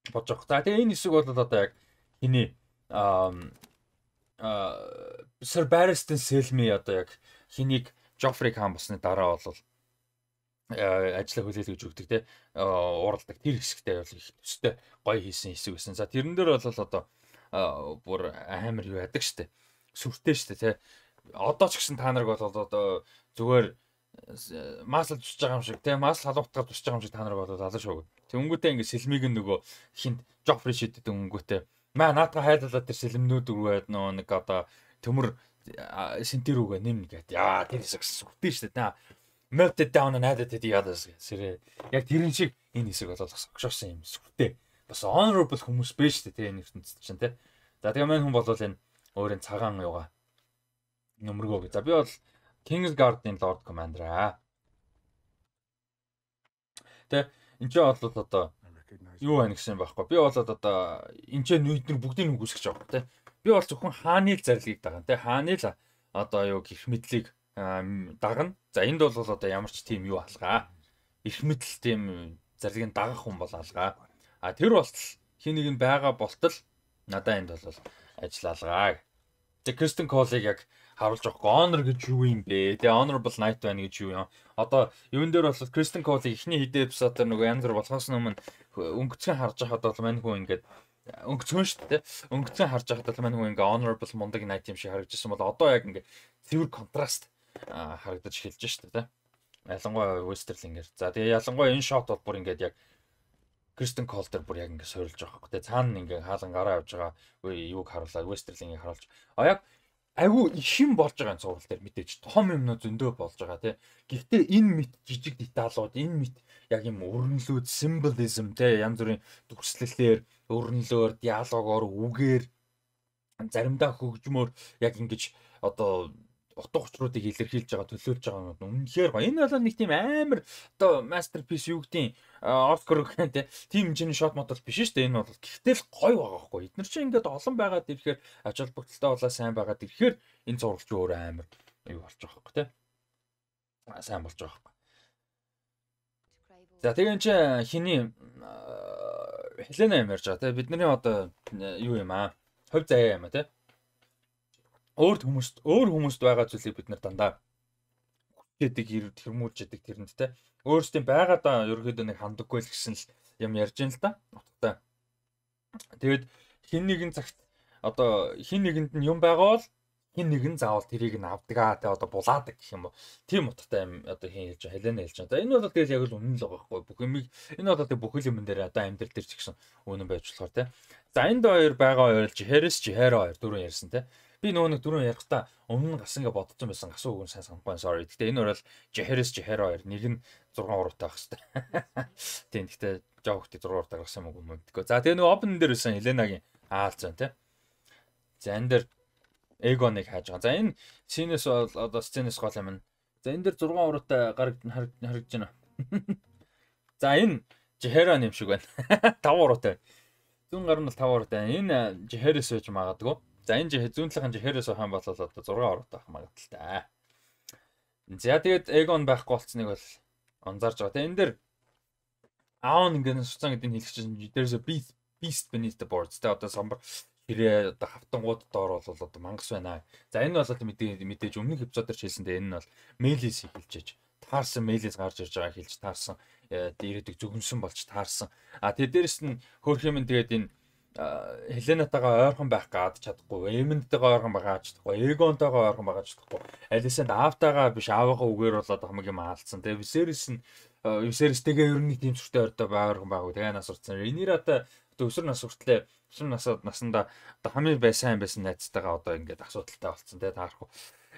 бодож байгаа. За тэгээд энэ хэсэг бол одоо яг хиний аа Sir Barristan Selmy одоо яг хэнийг Joffrey хаан болсны дараа бол ажлаа хүлээл гэж өгдөг те уралдаг тэр хэсэгтээ бол их төстэй гоё хийсэн хэсэг байсан. За тэрэн дээр бол одоо бүр амар юу яадаг штэ сүртэй штэ те одоо ч гэсэн та нарыг бол одоо зүгээр Э, масл тусч байгаа юм шиг тийм масл халуутгаар тусч байгаа юм шиг та нар болоод алан шоу. Тэнгүүтээ ингээд сэлмиг нөгөө хинт жофри шидэд өнгөтэй. Маа наадга хайдлаа тэр сэлмнүүд рүүгээд нөө нэг одоо төмөр сентер рүүгээ нэм гээд яа тэр хэсэг сүхтэй шүү дээ. Melted down and added the others сэрээ. Яг тэрэн шиг энэ хэсэг болоод огшоосон юм сүхтэй. Бас honorable хүмүүс бэ шүү дээ энэ ертөнцид чинь тийм. За тэгээ мэн хүн болвол энэ өөрийн цагаан юугаа нөмргөө гэж. За би бол Kings Guard-ийн Lord Commander аа. Тэ энэ ч бол одоо юу байна гэсэн байхгүй. Би бол одоо энэ ч нүд нар бүгдийг нь үгүйсгэж байгаа тэ. Би бол зөвхөн хааны л зарлиг дагана тэ. Хааны л одоо юу гих мэдлийг дагна. За энд бол одоо ямар ч тийм юу алгаа. Их мэдл тийм зарлиг нь дагах хүн бол алгаа. А тэр болтол хэнийг нь байгаа болтол надаа энд бол ажил алгаа. Тэг Кристен Колыг яг харуулж авахгүй. Honor гэж юу юм бэ? Тэгээ honorable knight байна гэж юу юм? Одоо юун дээр бол Кристен Коул эхний хэдэн эпизод дээр нөгөө янз бүр болохоос өмнө өнгөцгөн харж байхад бол мань хүн ингээд өнгөцгөн шүү дээ. Өнгөцгөн харж байхад бол мань хүн ингээд honorable мундаг knight юм шиг харагдчихсан бол одоо яг ингээд цэвэр контраст харагдаж эхэлж шүү дээ. Ялангуяа Westerlinger. За тэгээ ялангуяа энэ shot бол бүр ингээд яг Кристен Колдер бүр яг ингэ сорилж байгаа хөөхтэй. Цаана ингэ хаалан гараа явж байгаа юуг харуулаад Вестерлингийг харуулж. А яг айгүй шин болж байгаа сургууль дээр мэдээж том юмнууд зөндөө болж байгаа тий. Гэхдээ энэ мэд жижиг деталууд, энэ мэд яг юм өрнөлүүд, symbolism тий янз бүрийн дүрслэлээр, өрнөлөөр, диалогоор, үгээр заримдаа хөгжмөр яг ингэж одоо утга учируудыг илэрхийлж байгаа төлөөлж байгаа нь үнэхээр гоё. Энэ бол нэг тийм амар одоо masterpiece юу гэдгийг Оскар э, гэх тийм хэмжээний shot model биш шүү дээ. Энэ бол гэхдээ л гоё байгаа хгүй. Эдгээр чинь ингээд олон байгаад ирэхээр ач холбогдолтой болоо сайн байгаад ирэхээр энэ зурагч өөр амар юу болж байгаа хгүй те. Сайн болж байгаа хгүй. За тэгэн чи хиний Хелена э, юм ярьж байгаа те. Бидний одоо э, юу юм аа? Хувь заяа юм аа те өөр хүмүүст өөр хүмүүст байгаа зүйлийг бид нар дандаа хүчтэйдэг хэрмүүлж яддаг тэрэнд те өөрсдийн байгаадаа ерөөхдөө нэг хандаггүй л гэсэн л юм ярьж ин л да утгатай тэгээд хин нэгэн цагт одоо хин нэгэнд нь юм байгаал хин нэгэн заавал тэрийг нь авдаг аа те одоо булаадаг гэх юм уу тийм утгатай юм одоо хин хэлж халиан хэлж байгаа. Энэ бол тэгэл яг л үнэн л байгаа байхгүй бүх юм энэ бол тэг бүхэл юм дээр одоо амьдрал дээр ч гэсэн үнэн байж болохоор те. За энд хоёр байгаа хоёр чи Хэрис чи Хэрэ хоёр дөрөв ярьсан те. Би нөгөө нэг дөрөв ярих та өмнө нь гарсан гэж бодсон байсан. Асуу үгүй сайн санахгүй sorry. Гэтэ энэ бол Jaharis Jahara 2 нэг нь 6 уруутай байх хэвээр. Тийм. Гэтэ Joe-тэй 6 уруутай гарсан юм уу мэдгүй. За тэгээ нөгөө open дээр байсан Helenaгийн аалз байна те. За энэ дээр Egon-ыг хааж байгаа. За энэ сценэс бол одоо сценэс гол юм. За энэ дээр 6 уруутай гарагдана харагдаж байна. За энэ Jahara нэм шиг байна. 5 уруутай. Зүүн гар нь 5 уруутай. Энэ Jaharis байж магадгүй. За энэ жи зүүнлэхэн жихээрээс хаан болол одоо 6 ороод байх магадaltaй. За тэгээд Egon байхгүй болцсныг бол онзарж байгаа. Тэгээд энэ дэр Aon ингээд суцан гэдэг нь хэлэх чинь дээрээс beast beast beneath the boards тэ одоо самбар хэрэг одоо хавтангууд доор бол одоо мангас байна. За энэ бол мэдээж мэдээж өмнөх эпизод дээр хэлсэндээ энэ нь бол Melis хэлжээж таарсан Melis гарч ирж байгааг хэлж таарсан э, дээрэдэг зөвгөнсөн болж таарсан. А тэгээд дээрэс нь хөрх юм тэгээд энэ Хеленатагаа ойрхон байх гад чадахгүй, Эмэндтэйгээ ойрхон байгаа чадахгүй, Эгонтойгоо ойрхон байгаа чадахгүй. Алисанд Автагаа биш Авагаа үгээр болоод хамгийн маалцсан. Тэгээ Висерис нь Висеристэйгээ ер нь тийм зүртэй ойртой байрхан байгаагүй. Тэгээ нас урцсан. Энирата өсөр нас хүртлээ өсөр насад насанда одоо хамгийн байсан байсан найзтайгаа одоо ингээд асуудалтай болцсон. Тэгээ таарахгүй.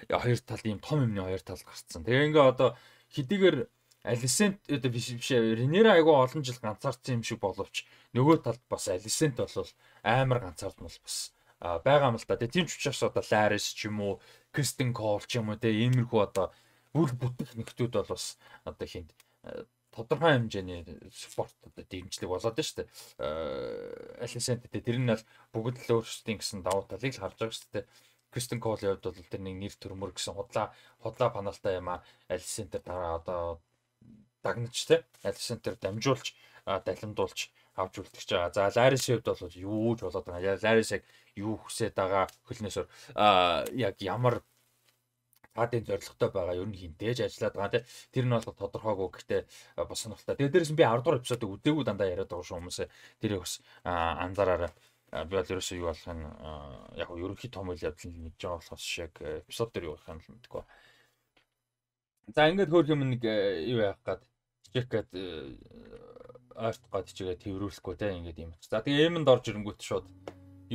Хоёр тал ийм том юмны хоёр тал гарцсан. Тэгээ ингээ одоо хэдийгээр Алисент одоо биш биш Ренера айгүй олон жил ганцаардсан юм шиг боловч нөгөө талд бас Алисент бол амар ганцаардмал бас байгаа юм л та. Тэгээ тийм ч учраас одоо Ларис ч юм уу, Кристен Кол ч юм уу тэгээ иймэрхүү одоо бүр бүтэх нэгтүүд бол бас одоо хинт тодорхой хэмжээний спорт одоо дэмжлэг болоод шүү дээ. Алисент дээр тэр нь бол бүгд л өөрсдийн гэсэн давуу талыг л харж байгаа шүү дээ. Кристен Колын хувьд бол тэр нэг нэр төрмөр гэсэн худлаа худлаа паналтаа юм аа. Алисент дээр дараа одоо дагнаж те алисан тэр дамжуулж далимдуулж авч үлдчихэж байгаа. За Ларисын хувьд бол юу ч болоод байгаа. Ларис яг юу хүсэж байгаа хөлнөөсөр яг ямар таадын зоригтой байгаа ер нь хинтэйж ажиллаад байгаа тий. Тэр нь бол тодорхойгүй гэхдээ бас сонирхолтой. Тэгээд дээрэс нь би 10 дугаар эпизодыг үдээгүй дандаа яриад байгаа шүү хүмүүсээ. Тэрийг бас анзаараарай. Би бол ерөөсөө юу болох нь яг нь ерөнхий том үйл явдал нь хийж байгаа болохоос шиг эпизод дээр юу болох нь мэдгүй. За ингээд хөөх юм нэг юу яах гээд чих гээд ойрт э, гад чигээ тэрвэрлэхгүй те ингээд юм. За тэгээ эмэнд орж ирэнгүүт шууд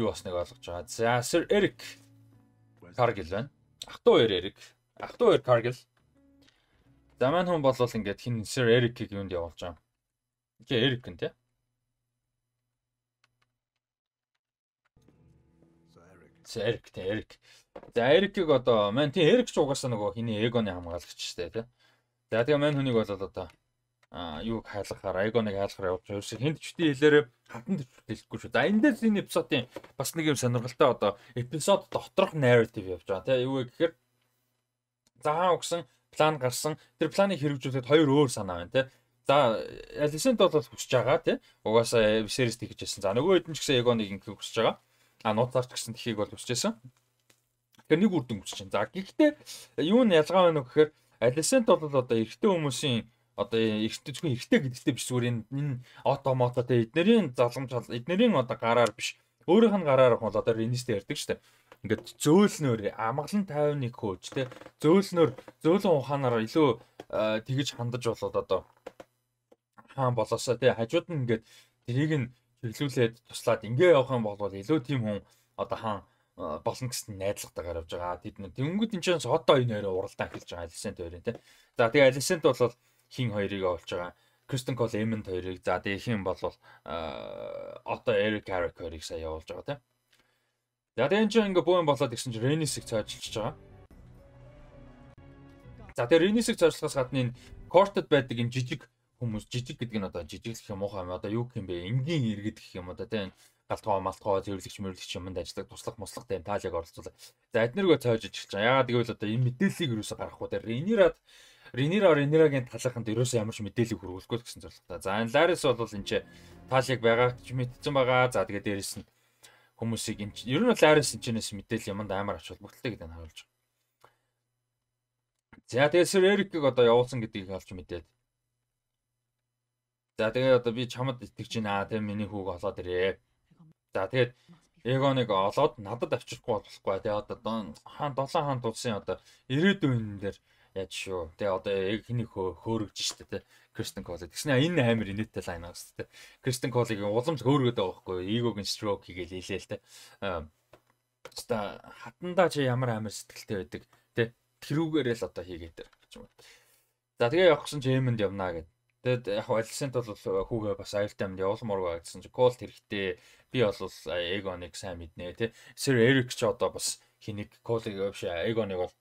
юу осныг ойлгож байгаа. За Sir Eric Cargill байна. Ахтуу хоёр Eric. Ахтуу хоёр Cargill. За маань хүн бол ингээд хин Sir Eric-ийг юунд явуулж байгаа. Тэгээ Eric нь те. За Eric те Eric. За Eric-ийг одоо маань тийм Eric ч угаасаа нөгөө хиний эгоны хамгаалагч штэ те. За тэгээ маань хүнийг бол одоо юуг хайлахаар айгоныг хайлахаар явуулж байгаа. Ерөөсөөр хинт чүтэн хэлээрээ хатан төвчлөхгүй шүү. За энэ дэс энэ эпизодын бас нэг юм сонирхолтой одоо эпизод доторх narrative явж байгаа. Тэ юу гэхээр захан өгсөн план гарсан. Тэр планыг хэрэгжүүлэхэд хоёр өөр санаа байна, тэ. За Алисент бол хүсэж байгаа, тэ. Угаасаа Висерис э, тэгж хэлсэн. За нөгөө хэдэн ч гэсэн Эгоныг ингэ хүсэж байгаа. А нууцаарч гэсэн тхийг бол хүсэжсэн. Тэгэхээр нэг үрдэн хүсэж байна. За гэхдээ юу нь ялгаа байна вэ гэхээр Алисент бол одоо эрэгтэй хүмүүсийн одоо ихтэй зөвхөн ихтэй гэдэгтэй биш зүгээр энэ ото мото те эднэрийн залгамж эднэрийн одоо гараар биш өөрийнх нь гараар бол одоо ренистэ ярьдаг штэ ингээд зөөлнөр амглан 51 хөөж те зөөлнөр зөөлөн ухаанаар илүү э, тэгж хандаж болоод одоо хаан болоосоо те хажууд нь ингээд тэрийг нь чиглүүлээд туслаад ингээ явах юм бол илүү тийм хүн одоо хаан э, болно гэсэн найдлагатайгаар явж байгаа. Тэд нэг тэнгууд энэ ч сото энэ хоёроо уралдаан эхэлж байгаа Алисент хоёрын тий. За тэгээ Алисент бол хин хоёрыг олж байгаа. Кристен Кол Эмент хоёрыг за дэх юм бол э, одоо Эрик Карик хоёрыг сая явуулж байгаа тийм. За тэгээ энэ ингээ бүүн болоод ирсэн чинь Ренисийг цаожилж байгаа. За тэгээ Ренисийг цаожилхаас гадна энэ кортод байдаг энэ жижиг хүмүүс жижиг гэдэг нь одоо жижиг гэх юм уу хам одоо юу юм бэ? Энгийн иргэд гэх юм одоо тийм галтгоо малтгоо зөвлөгч мөрлөгч юмд ажилладаг туслах муслахтай талыг оролцуулаа. За эднэргөө цаожилж эхэлж байгаа. Ягаад гэвэл одоо энэ мэдээллийг юусоо гаргахгүй дээр Ренирад Ренира Ренирагийн талханд ерөөсөө ямар ч мэдээлэл хүргүүлэхгүй гэсэн зорилготой. За энэ Ларис бол энэ ч таалыг байгааг ч мэдсэн байгаа. За тэгээд дээрэс нь хүмүүсийг энэ ер нь Ларис энэ чнээс мэдээлэл юмд амар ач холбогдолтой гэдэг нь харуулж байгаа. За тэгээд Сэр Эрикийг одоо явуулсан гэдгийг олж мэдээд. За тэгээд одоо би чамд итгэж байна. Тэгээд миний хүүг олоод ирээ. За тэгээд Эгоныг олоод надад авчрахгүй болохгүй. Тэгээ одоо хаан 7 хаан тулсын одоо ирээдүйн дээр яаж шүү. Тэгээ одоо яг хэний хөөрөгж штэ тэ. Кристен Коли. Тэгснэ энэ амар инээдтэй лайн аа штэ. Кристен Колигийн уламж хөөргөд байгаа байхгүй юу? Игогийн строк хийгээл хийлээ л тэ. Ста хатандаа чи ямар амар сэтгэлтэй байдаг тэ. Тэрүүгээрээ л одоо хийгээд тэр гэж юм. За тэгээ явах гэсэн чи Эмэнд явнаа гэд. Тэгэд яг ажилсант бол хүүгээ бас аюултай юмд явуулмаар байгаа гэсэн чи колт хэрэгтэй. Би бол Эгоныг сайн мэднэ тэ. Сэр Эрик ч одоо бас хэнийг колиг өвшөө Эгоныг бол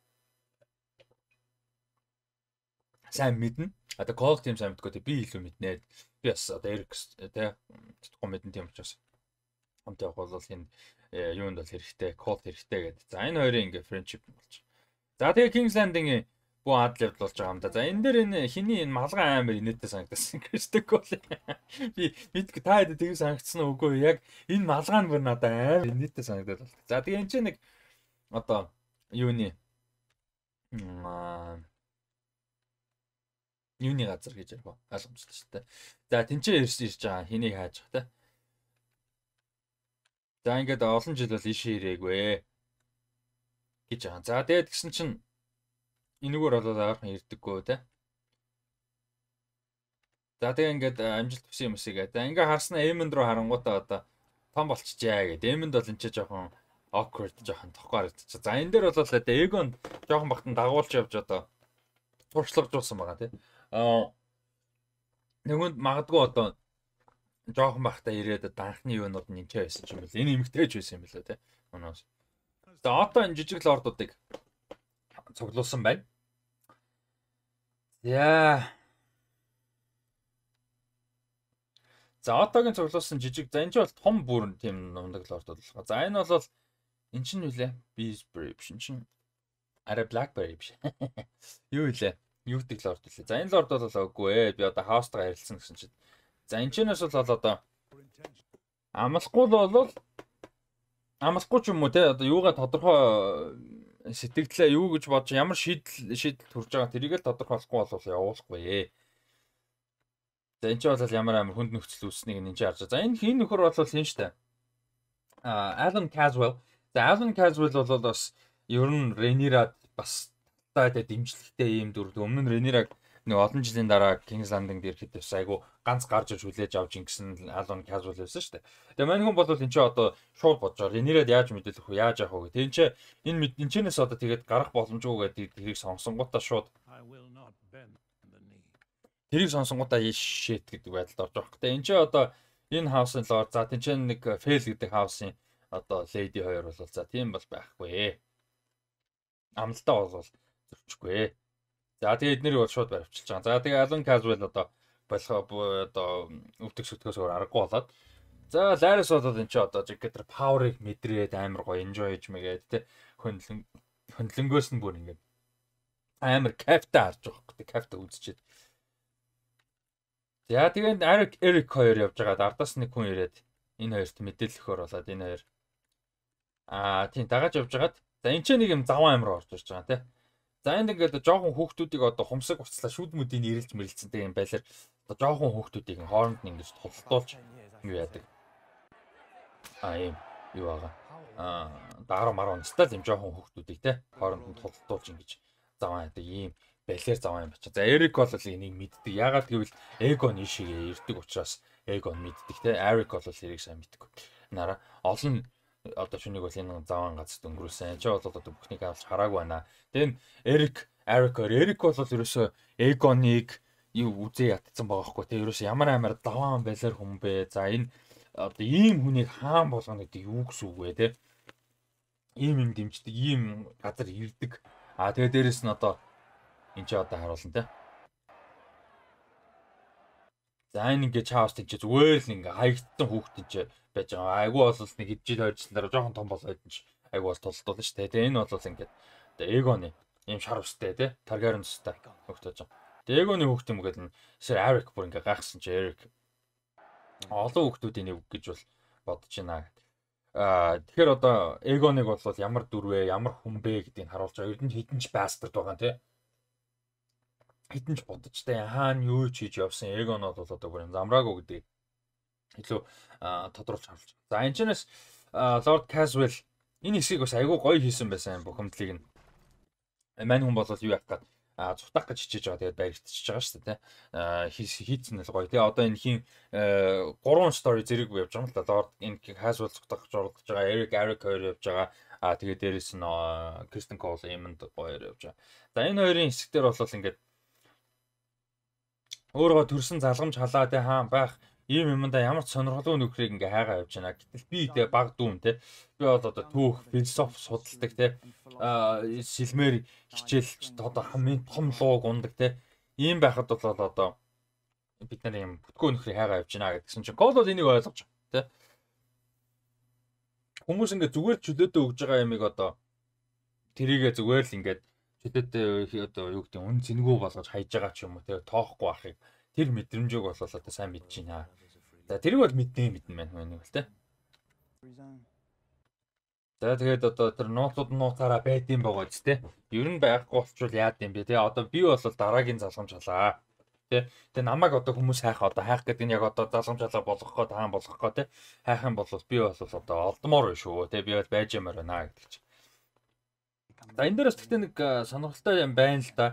сайн мэднэ. Одоо Call team сайн мэдгүй те би илүү мэднэ. Би бас одоо Eric те тутгүй мэднэ тийм учраас хамт явах бол энэ э, юунд бол хэрэгтэй, Call хэрэгтэй гэдэг. За энэ хоёрын ингээ friendship болж. За тэгээ Kings Landing-ийн бүх адл явдал болж байгаа юм да. За энэ дээр энэ хиний энэ малгай аамир инээдтэй санагдсан. Кристик гол. Би мэдгүй та хэд тийг санагдсан үгүй яг энэ малгай нь бүр надад аамир инээдтэй санагдаад байна. За тэгээ энэ чинь нэг одоо юуны аа юуны газар гэж ярих ойлгомжтой шүү дээ. За тэнцээ ирж ирж байгаа хэнийг хааж байгаа те. За ингээд олон жил бол иш ирээгүй гэж байгаа. За тэгээд гисэн чинь энэгээр болоод аархан ирдэггүй те. За тэгээ ингээд амжилт хүсэн юм шиг гэдэг. Ингээ харснаа Эмэнд рүү харангуутаа одоо том болчихжээ гэдэг. Эмэнд бол энэ ч жоохон awkward жоохон тохгүй харагдчих. За энэ дээр бол одоо Эгон жоохон бахтан дагуулж явж одоо туршлага жуулсан байгаа тий нэгүнд магадгүй одоо жоохон бахта ирээд данхны юунууд нинчээ байсан юм бэл энэ эмгтээч байсан юм билээ те оноос тэгээ одоо энэ жижиг лордуудыг цуглуулсан байна яа За одоогийн цуглуулсан жижиг за энэ ч бол том бүрэн тийм нундаг лордод болгоо. За энэ бол эн чинь юу лээ? Beesbury биш эн чинь арай Blackberry биш. Юу вэ? юу гэдэг лорд лээ. За энэ лорд бол үгүй ээ. Би одоо хаустгаа харилцсан гэсэн чинь. За энэ ч нэс бол одоо амлахгүй л бол амлахгүй ч юм уу те одоо юугаа тодорхой э, сэтгэлдээ юу гэж бодож ямар шийдэл шийдэл төрж байгаа тэрийг л тодорхойлохгүй болов явуулахгүй ээ. За энэ ч бол ямар амар хүнд нөхцөл үүснийг энэ ч харж байгаа. За энэ хин нөхөр бол хин штэ. А Alan Caswell. За Alan Caswell бол бас ер нь Renirad бас одоо дэмжлэгтэй ийм дүр өмнө нь Ренераг нэг олон жилийн дараа Kings Landing дээр хэд бас айгу ганц гарч иж хүлээж авч ингэсэн Alon Casual байсан шүү дээ. Тэгээ мань хүн бол энэ чинь одоо шууд бодожоор энерээд яаж мэдээлэх вэ? Яаж яах вэ? Тэгээ энэ чинь энэ энэчнээс одоо тэгээд гарах боломжгүй гэдэг тэрийг сонсонгуудаа шууд тэрийг сонсонгуудаа шээт гэдэг байдалд орж байгаа. Тэгээ энэ чинь одоо энэ хаосын лоор за тэнд чинь нэг fail гэдэг хаосын одоо lady 2 бол за тийм бол байхгүй ээ. Амлалтаа бол зөрчихгүй. За тэгээ эднэрийг бол шууд баривчилж байгаа. За тэгээ Alan Caswell одоо болох одоо өвдөг сүтгэс өөр аргагүй болоод за Laris бол энэ чи одоо Jupiter power-ыг мэдрээд амар гоё enjoy хийж мэгээд тэ хөндлөн хөндлөнгөөс нь бүр ингээд амар кафта харж байгаа хөөхтэй кафта үзчихэд За тэгээд Eric Eric хоёр явж байгаад ардаас нэг хүн ирээд энэ хоёрт мэдээлэл өгөхөр болоод энэ хоёр аа тийм дагаж явж байгаад за энэ ч нэг юм заван амир орж ирж байгаа те За энд ингээд жоохон хүүхдүүдийг одоо хумсаг уцлаа шүд мөдийн ирэлж мэрэлцэнтэй юм байлаар одоо жоохон хүүхдүүдийг хооронд нь ингэж тултуулж юу яадаг. А юм юу байгаа. А 10 мар онцтой л юм жоохон хүүхдүүдийг те хооронд нь тултуулж ингэж заваа яадаг ийм балер заваа юм бачаа. За Эрик бол энийг мэддэг. Ягаад гэвэл Эгон ишигээ ирдэг учраас Эгон мэддэг те. Эрик бол хэрэг сайн мэддэг. Нара олон одоо шүнийг бол энэ заван газарт өнгөрүүлсэн. Энд ч бол одоо бүхнийг авч хараагүй байна. Тэгээд Эрик Эрикор Эрик бол ерөөсөө Эгоныг юу үзээ ятцсан байгаа хгүй те ерөөсөө ямар амар даваан байлаар хүм бэ. За энэ одоо ийм хүнийг хаан болгоно гэдэг юу гэсэн үг вэ те. Ийм юм дэмждэг, ийм газар ирдэг. А тэгээд дээрэс нь одоо энэ ч одоо харуулна те. За энэ ингээ чаавс тийч зүгээр л ингээ хаягдсан хүүхдэн чинь байж байгаа. Айгүй бол нэг жил хоёр жил дараа жоохон том болоод нь айгүй бол толдолдол шүү дээ. Тэгээ энэ бол ингээд тэгээ эгоны ийм шарвстай тий таргаринстай хөгтөж байгаа. Тэгээ эгоны хөгт юм гээд нь эсвэл Эрик бүр ингээд гайхсан чи Эрик олон хөгтүүдийн нэг гэж бол бодож байна гэдэг. Аа тэгэхээр одоо эгоныг бол ямар дүрвэ, ямар хүн бэ гэдгийг харуулж байгаа. Эрдэнэ хідэнч бастард байгаа тий хитэнч бодожтэй хаана юу ч хийж явсан эгон бол одоо бүр замраагүй гэдэг илүү тодруулж харуулж. За энэ ч нэс Lord Caswell энэ хэсгийг бас айгүй гоё хийсэн байсан бухимдлыг нь. Мань хүн бол юу яах гээд а цутах гэж хичээж байгаа. Тэгээд баяртчихж байгаа шүү дээ. А хийцэн л гоё. Тэгээ одоо энэ хин 3 story зэрэг явж байгаа юм л да. Lord энэ Caswell цутах гэж оролдож байгаа. Eric Eric хоёр явж байгаа. А тэгээ дээрэс нь Kristen Cole Emmond хоёр явж байгаа. За энэ хоёрын хэсэгтэр бол ингээд өөрөө төрсэн залгамж халаа тэ хаан байх ийм юмда ямар ч сонирхолгүй нөхрийг ингээ хайгаа явж байна. Гэтэл би тэгээ баг дүүм те. Би бол одоо түүх философи судалдаг те. Аа сэлмээр хичээлч одоо хамгийн том лууг ундаг те. Ийм байхад бол одоо бид нар юм бүтгөө нөхрийг хайгаа явж байна гэдгсэн чинь гол бол энийг ойлгож байна те. Хүмүүс ингээ зүгээр чөлөөтэй өгж байгаа ямиг одоо тэрийгэ зүгээр л ингээд чөлөөтэй одоо юу гэдэг нь үн цэнгүү болгож хайж байгаа ч юм уу те. Тоохгүй ахыг тэр мэдрэмжийг бол одоо сайн мэдж байна. За тэрийг бол мэднэ мэднэ мэн хүнийг л те. За тэгээд одоо тэр нууцуд нууцаараа байдсан байгаа ч те. Ер нь байхгүй болчвол яад юм бэ те. Одоо би бол дараагийн залгамж халаа. Тэ. Тэгээ намайг одоо хүмүүс хайх одоо хайх гэдэг нь яг одоо залгамж халаа болгох гоо таан болгох гоо те. Хайх юм бол би бол одоо олдмоор шүү те. Би бол байж ямар байна гэдэг чи. За энэ дээрс гэхдээ нэг э, сонирхолтой юм байна л да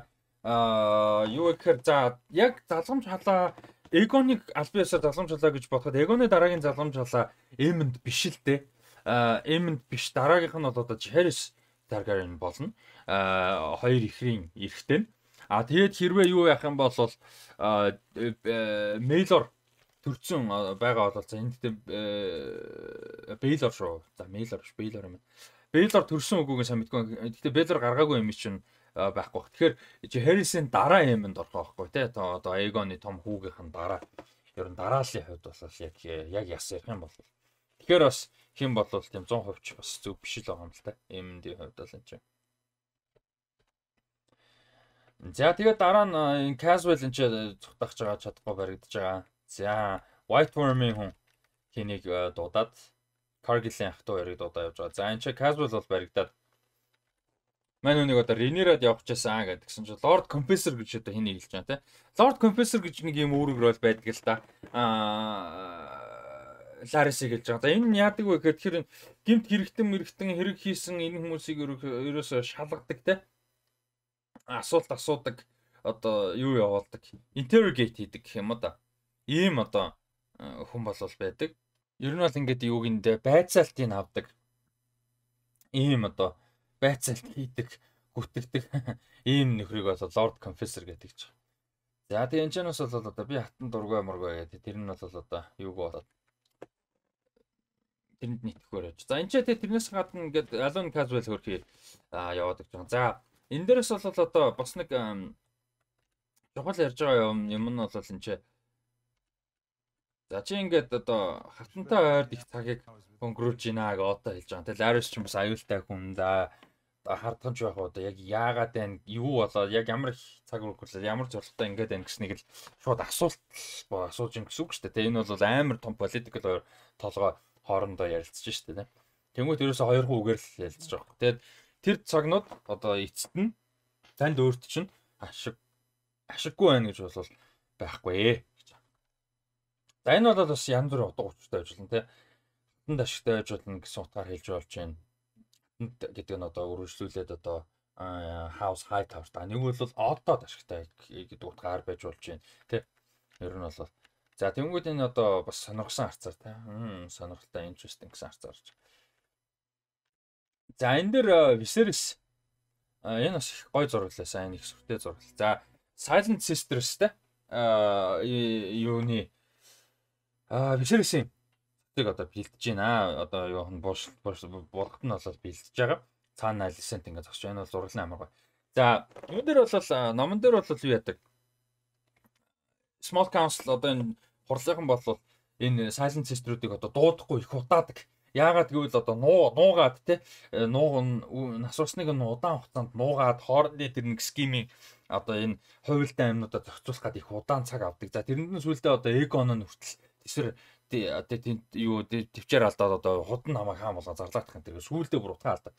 аа юу гэхээр за яг залгамж халаа Эгоныг Альбиасаа залгамж халаа гэж бодоход Эгоны дараагийн залгамж халаа Эмэнд биш л дээ. Аа Эмэнд биш дараагийнх нь бол одоо Харис Таргарин болно. Аа хоёр ихрийн эрэхтэй. Аа тэгээд хэрвээ юу яах юм бол аа Мейлор э, э, төрцөн байгаа бол за энд тийм бейлор э, шүү. За мейлор биш бейлор юм. Бейлор төрсөн үгүйг сайн мэдгүй. Гэхдээ бейлор гаргаагүй юм чинь Э, байхгүй. Тэгэхээр чи Харрисын дараа Эмэнд орох байхгүй те. Одоо Эгоны том хүүгийнх нь дараа. Ер нь дараалын хувьд бол яг яг яс ярих юм бол. Тэгэхээр бас хэн болов тийм 100% ч бас зөв биш л байгаа юм л та. Эмэндийн хувьд бол энэ чинь. За тэгээд дараа нь э, Caswell энэ ч цухтахж э, байгаа чадахгүй баригдаж байгаа. За White Worm-ийн хүн тэнийг дуудаад Cargill-ийн ах トゥ хоёрыг дуудаа явж байгаа. За энэ ч Caswell бол баригдаад Мань үнийг одоо Ренерад явах чаасан гэдгсэн чи Lord Confessor гэж одоо хин нэгэлж байна те. Lord Confessor гэж нэг юм үүрэг рөл байдаг л та. Аа Лариси гэлж байгаа. За энэ нь яадаг вэ гэхээр тэр гимт хэрэгтэн мэрэгтэн хэрэг хийсэн энэ хүмүүсийг ерөөсө шалгадаг те. Асуулт асуудаг одоо юу явуулдаг. Interrogate хийдэг гэх юм да. Ийм одоо э, хүн болвол байдаг. Ер нь бол ингээд юугиндээ байцаалтыг авдаг. Ийм одоо байцаалт хийдэг, гүтэрдэг ийм нөхрийг бол Lord Confessor гэдэг ч. За тэгээ энэ ч бас бол одоо би хатан дургуй мургуй гэдэг. Тэр нь бол одоо юуг болоод тэнд нэтгэхээр явж. За энэ ч тэгээ тэрнээс гадна ингээд Alan Caswell хөрхий аа яваад гэж байна. За энэ дээрээс бол одоо бас нэг чухал ярьж байгаа юм юм нь бол энэ ч За чи ингээд одоо хатантай ойрд их цагийг өнгөрүүлж байна гэж одоо хэлж байгаа. Тэгээ Larry ч бас аюултай хүн да хардганч байх одоо яг яагаад байна юу болоод яг ямар цаг үргэлээ ямар зорилготой ингэж байна гэснийг л шууд асуулт боо асууж юм гэсэн үг шүү дээ тэ энэ бол амар том политикл толгой хоорондоо ярилцж шүү дээ тэнгуут ерөөсө хоёр хүүгээр л ярилцж байгаа хөө тэгээд тэр цагнууд одоо эцэст нь танд өөрт чинь ашиг ашиггүй байна гэж бол байхгүй ээ гэж. За энэ бол бас янз бүр утга учиртай ажиллана тэ. Хатанд ашигтай байж болно гэсэн утгаар хэлж болж байна гэдэг нь одоо өргөжлүүлээд одоо house high tower та нэг бол одоод ашигтай гэдэг утгаар байж болж байна тий ер нь бол за тэнгууд энэ одоо бас сонирхсан харцаар тий сонирхолтой interesting гэсэн харцаар орж за энэ дээр Viserys энэ бас их гой зураглаа сайн их сүртэй зургал за Silent Sisters тий юуны а Viserys-ийн Тэг одоо бэлдэж байна. Одоо юу хэн бууш болгот нь болол бэлдэж байгаа. Цаана алисент ингээд зогсож байна бол зураглан амар гоё. За юм дээр бол номон дээр бол юу яадаг? Small Council одоо энэ хурлынхан бол энэ Silent Sister-уудыг одоо дуудахгүй их утаадаг. Яагаад гэвэл одоо нуу нуугаад те э, нууг нь насуусныг нь удаан хугацаанд нуугаад хоорондын тэр нэг скимийн одоо энэ хувилтай амьнуудаа зохицуулах гад их удаан цаг авдаг. За тэрэнд нь сүйдээ одоо эгон нь хүртэл тэсэр одоо тийм юу төвчээр алдаад одоо хутан намайг хаан болгоо зарлаадах энэ сүүлдээ бүр утгаа алдаа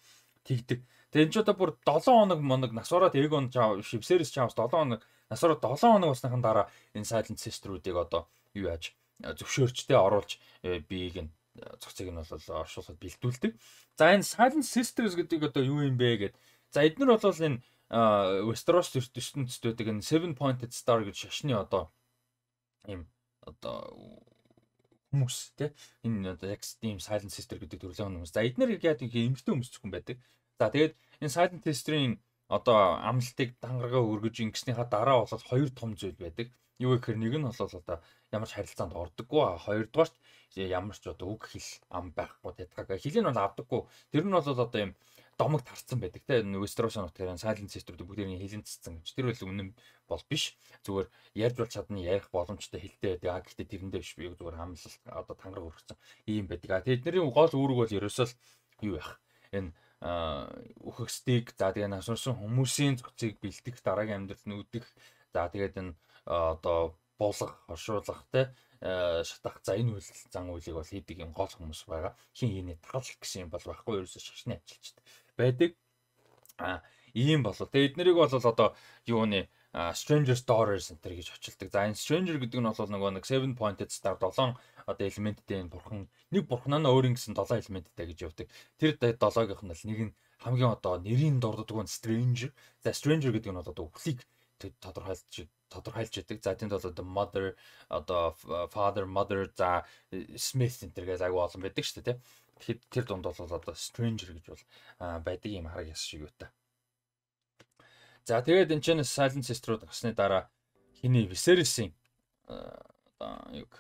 тэгдэг. Тэгээ энэ ч одоо бүр 7 хоног моног насороод Egon Shivseris Chaos 7 хоног насороод 7 хоног усныхан дараа энэ Silent Sister-уудыг одоо юу яаж э, зөвшөөрчтэй оруулж э, биеийг нь э, цоцыг нь бол оршуулхад бэлдүүлдэг. За энэ Silent Sisters гэдэг одоо юу юм бэ гэд. За эднэр бол энэ Westeros ертөнцид байдаг энэ Seven Pointed Star гэж шашны одоо ийм одоо хүмүүс те энэ одоо яг Steam Silent Sister гэдэг төрлийн хүмүүс. За эдгээр яг эмгтэй хүмүүс зөвхөн байдаг. За тэгээд энэ Silent Sister-ийн одоо амлалтыг дангаргаа өргөж ингэснийхаа дараа болол хоёр том зүйл байдаг. Юу гэхээр нэг нь бол одоо ямар ч харилцаанд ордоггүй. Хоёрдугаарт ямар ч одоо үг хэл ам байхгүй тэтгаг. Хэл нь бол авдаггүй. Тэр нь бол одоо юм домог тарцсан байдаг те. Westeros нутгаар Silent Sister-үүд бүгдэрийн хилэн цэцсэн гэж. Тэр бол үнэн бол биш. Зүгээр ярьж бол чадна, ярих боломжтой хилтэй байдаг. А гэхдээ тэрэндээ биш. Би зүгээр хамлалт одоо тангараг өргөцсөн ийм байдаг. А тэдний гол үүрэг бол ерөөсөө юу яах? Энэ өхөксдгийг за тэгээ насурсан хүмүүсийн цогцыг бэлдэх, дараагийн амьдралд нүүдэх. За тэгээд энэ одоо буулгах, оршуулгах те шатах за энэ үйлс зан үйлийг бол хийдэг юм гол хүмүүс байгаа. Хин хийний тал гэсэн юм бол байхгүй ерөөсөө шашны ажилчд байдаг. А ийм болов. Тэгээд эднэрийг бол одоо юу нэ Stranger's Daughter Center гэж очилдаг. За энэ Stranger гэдэг нь бол нөгөө нэг 7 pointed star 7 одоо элементтэй энэ бурхан нэг бурханаа нь өөр ингэсэн 7 элементтэй гэж явдаг. Тэр 7-гийнх нь л нэг нь хамгийн одоо нэрийн дурддаг нь Stranger. За Stranger гэдэг нь бол одоо өвлийг тодорхойлж тодорхойлж яддаг. За тэнд бол одоо mother одоо father mother за Smith Center гэж агуу олон байдаг шүү дээ. Тэгэхэд тэр дунд бол одоо Stranger гэж бол байдаг юм хараг яс шиг үүтэй. За тэгээд энэ чинь Silent Sister-ууд гарсны дараа хиний Viserys-ийн одоо юг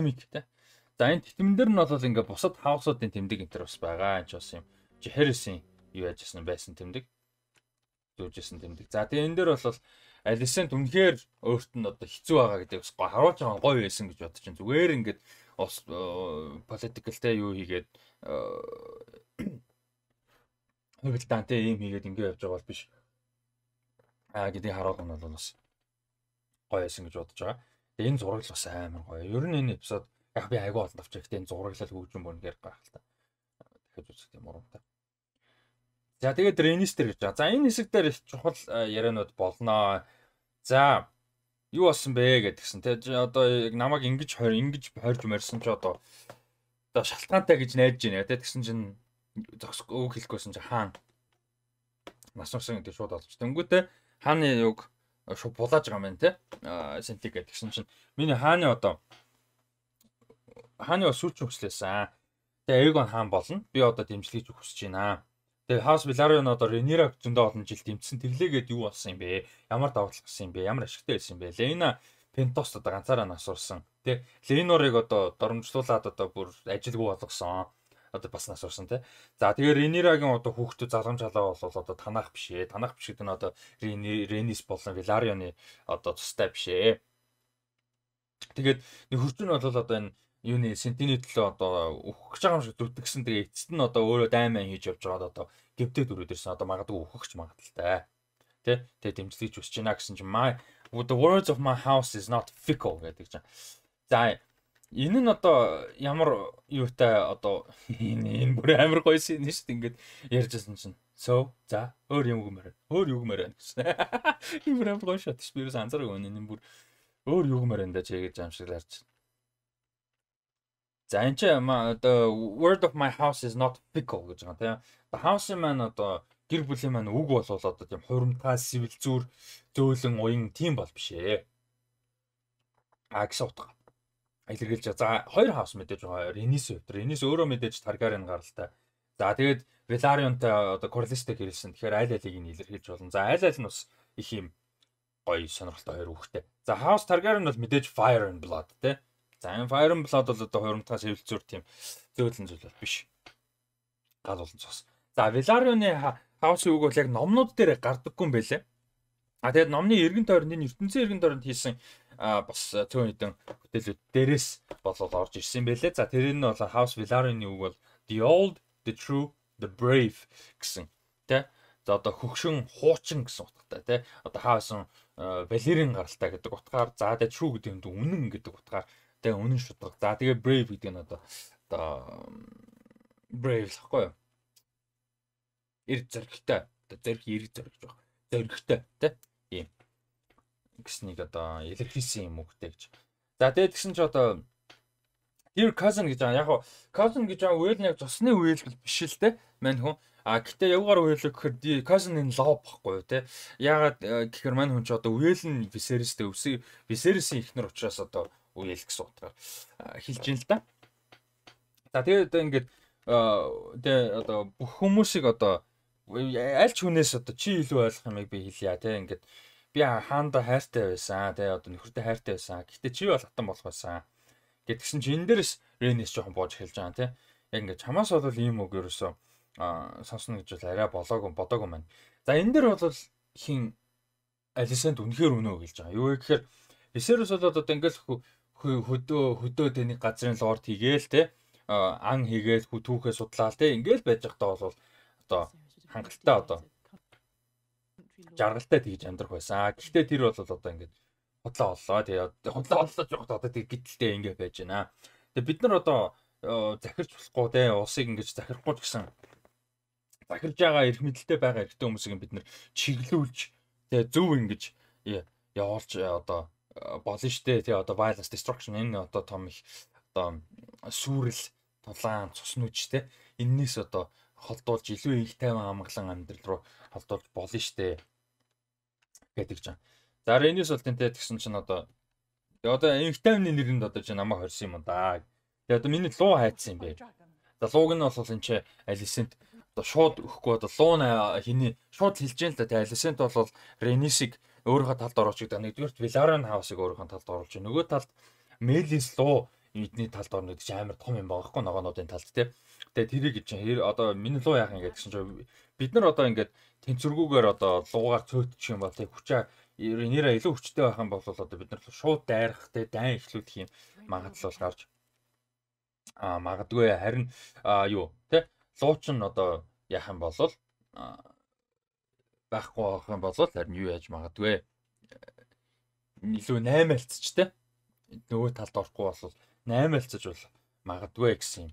тэмэг те. За энэ тэмдэр нь бол ингээ бусад хаусуудын тэмдэг энтер бас байгаа. Энд ч бас юм Jaehaerys-ийн юу яаж ясна байсан тэмдэг зөөжсэн тэмдэг. За тэгээ энэ дээр бол Алисент үнэхээр өөрт нь одоо хэцүү байгаа гэдэг бас гоо харуулж байгаа гоё байсан гэж бодож чинь зүгээр ингээд ус политикалтай юу хийгээд хөвөлтантэй юм хийгээд ингээд явж байгаа бол биш гэдгийг харуулах нь бол бас гоё байсан гэж бодож байгаа. Тэгээ энэ зураг л бас амар гоё. Ер нь энэ эпизод яг би айгүй олон авчих гэхдээ энэ зураглал хөгжим бүрнээр гайхалтай. Дахиж үзэх юм урамтай. За тэгээд Ренистер гэж байгаа. За энэ хэсэг дээр чухал яриануд болноо. За юу болсон бэ гэдгсэн те одоо яг намайг ингэж хор ингэж хорж морьсон ч одоо одоо шалтгаантай гэж найдаж байна те тэгсэн чинь зогсгүй үг хэлэхгүйсэн чинь хаана нас усан гэдэг шууд олж дөнгөтэй хааны юг э, шууд булааж байгаа юм те синтик гэдэг чинь чинь миний хааны одоо хааны бас сүүч хөгжлөөсөн тэгээ эйгон хаан болно би одоо дэмжлэгч хүсэж байна тэгээ хаус виларын одоо ренера зөндөө олон жил дэмжсэн тэглээгээд юу болсон юм бэ ямар давуу тал гарсан юм бэ ямар ашигтай байсан юм бэ лена пентост одоо ганцаараа насурсан тэгээ ленорыг одоо доромжлуулаад одоо бүр ажилгүй болгосон одоо бас нас орсон тий. За тэгээд Ренирагийн одоо хүүхдүүд залгам жалаа бол одоо танах биш ээ. Танах биш гэдэг нь одоо Ренис болон Виларионы одоо тустай биш ээ. Тэгээд нэг хөрчөн нь бол одоо энэ юуны сентиний төлөө одоо өөхөх гэж байгаа юм шиг дүтгсэн. Тэгээ эцэст нь одоо өөрөө дайман хийж явж байгаад одоо гевдээ дөрөд ирсэн. Одоо магадгүй өөхөхч магадaltaй. Тэ? Тэгээ дэмжлэгч үсэж байна гэсэн чинь my the words of my house is not fickle гэдэг чинь. За Энэ нь одоо ямар юутай одоо энэ энэ бүр амар гоё шин шүү дээ ингээд ярьжсэн чинь. So за өөр юм гэмээр. Өөр юу гэмээр гэсэн. Ийм амар гоё шат шүү. Вирус анзаараг өгнө энэ бүр өөр юу гэмээр энэ ч гэж амшиг ларч. За энэ ч одоо word of my house is not fickle гэж байгаа тийм. The house маань одоо гэр бүлийн маань үг болвол одоо тийм хуримтаа сивил зүүр зөөлөн уян тийм бол биш ээ. А гэсэн утга илэрхийлж за хоёр хавс мэдээж байгаа Ренис өвтөр. Ренис өөрөө мэдээж Таргарин гаралтай. За тэгээд Веларионтай одоо Корлистэй гэрэлсэн. Тэгэхээр аль алиг нь илэрхийлж болно. За аль аль нь бас их юм гоё сонирхолтой хоёр үхтэй. За House Targaryen бол мэдээж Fire and Blood тий. За энэ Fire and Blood бол одоо хуримтаа сэвэлцүүр тийм зөөлөн зүйл бол биш. Гал болон цус. За Velaryon-ы House-ийн үг бол яг номнууд дээр гардаггүй юм байлээ. А тэгээд номны эргэн тойронд энэ ертөнцийн эргэн тойронд хийсэн бас э, төв хэдэн хөтэлүүд дээрээс болол орж ирсэн байлээ. За тэр нь бол House Villarreal-ийн үг бол The Old, The True, The Brave гэсэн тий. За одоо хөгшин, хуучин гэсэн утгатай тий. Одоо хаасан э, Valerian гаралтай гэдэг утгаар за The True гэдэг нь үнэн гэдэг утгаар тий үнэн шударга. За тэгээ Brave гэдэг нь одоо одоо Brave л хэвгүй юу? Ир зэрэгтэй. Одоо зэрэг эрг зэрэгж байна. Зэрэгтэй тий гэснийг одоо илэрхийлсэн юм үгтэй гэж. За тэгээд тэгсэн чи одоо Dear cousin гэж байгаа. Яг хуу cousin гэж байгаа үйл нь яг цусны үйлдэл биш л те. Мань хүн. А гэтээ явгаар үйлэг гэхээр cousin in love баггүй те. Ягаад э, гэхээр мань хүн ч одоо үйл нь Viserys-тэй өвсөй Viserys-ийн эхнэр учраас одоо үйл гэсэн утгаар хэлж ин л да. За тэгээд одоо ингээд э, тэгээ одоо бүх хүмүүсийг одоо э, аль ч хүнээс одоо чи илүү ойлгох юмыг би хэлье те. Ингээд би хаанда хайртай байсан тий одоо нөхөртэй хайртай байсан. Гэхдээ чи бол хатан болох байсан. Гэтгсэн чи энэ дээрс Ренес жоохон боож эхэлж байгаа тий. Яг ингээд чамаас бол ийм үг ерөөсөө а сонсно гэж бол арай болоогүй бодоогүй маань. За энэ дээр бол хин Алисанд үнэхээр өнөө гэлж байгаа. Юу гэхээр Эсэрс бол одоо ингээл хөдөө хөдөө тэний газрын лорд хийгээл те ан хийгээл түүхээ судлаал те ингээл байж байгаа та бол одоо хангалттай одоо жаргалтай тэгж амьдрах байсан. Гэхдээ тэр бол одоо ингээд худлаа боллоо. Тэгээ худлаа боллоо жоох одоо тэг гидэлтэй ингээд байж байна. Тэгээ бид нар одоо захирч болохгүй те улсыг ингэж захирахгүй гэсэн захирж байгаа эрх мэдэлтэй байгаа эрхтэй хүмүүсийг бид нар чиглүүлж тэгээ зөв ингэж явуулж э, одоо э, болно штэ тэгээ одоо violence destruction энэ одоо том их одоо сүрэл тулаан цус нүж те энэс одоо холдуулж илүү их тайван амгалан амьдрал руу холдуулж болно штэ гэдэг ч юм. За Ренис бол тэнтэй тэгсэн чинь одоо одоо инхтамны нэрэнд одоо чи намайг хорьсон юм да. Тэгээ одоо миний луу хайцсан юм бэ. За лууг нь бол энэ чи Алисент одоо шууд өгөхгүй одоо лууна хиний шууд хэлж яана л да. Тэгээ Алисент бол Ренисийг өөрийнхөө талд оруулж гэдэг. Нэгдүгээрт Виларан хаусыг өөрийнхөө талд оруулж, нөгөө талд Мелис луу эдний талд орно гэдэг чи амар том юм байгаа хгүй ногоонуудын талд тий. Тэ тэрийг гэж чинь одоо миний луу яах ингээд чинь бид нар одоо ингээд тэнцвэргүүгээр одоо луугаар цөөтчих юм бол тэг хүчээ нэрээ илүү хүчтэй байх юм бол одоо бид нар шууд дайрах те дайн эхлүүлэх юм магадлал гарч а магадгүй харин а юу те лууч нь одоо яах юм бол байхгүй авах юм бол харин юу яаж магадгүй э, илүү 8 альцч те нөгөө талд орохгүй бол 8 альцж бол магадгүй гэсэн юм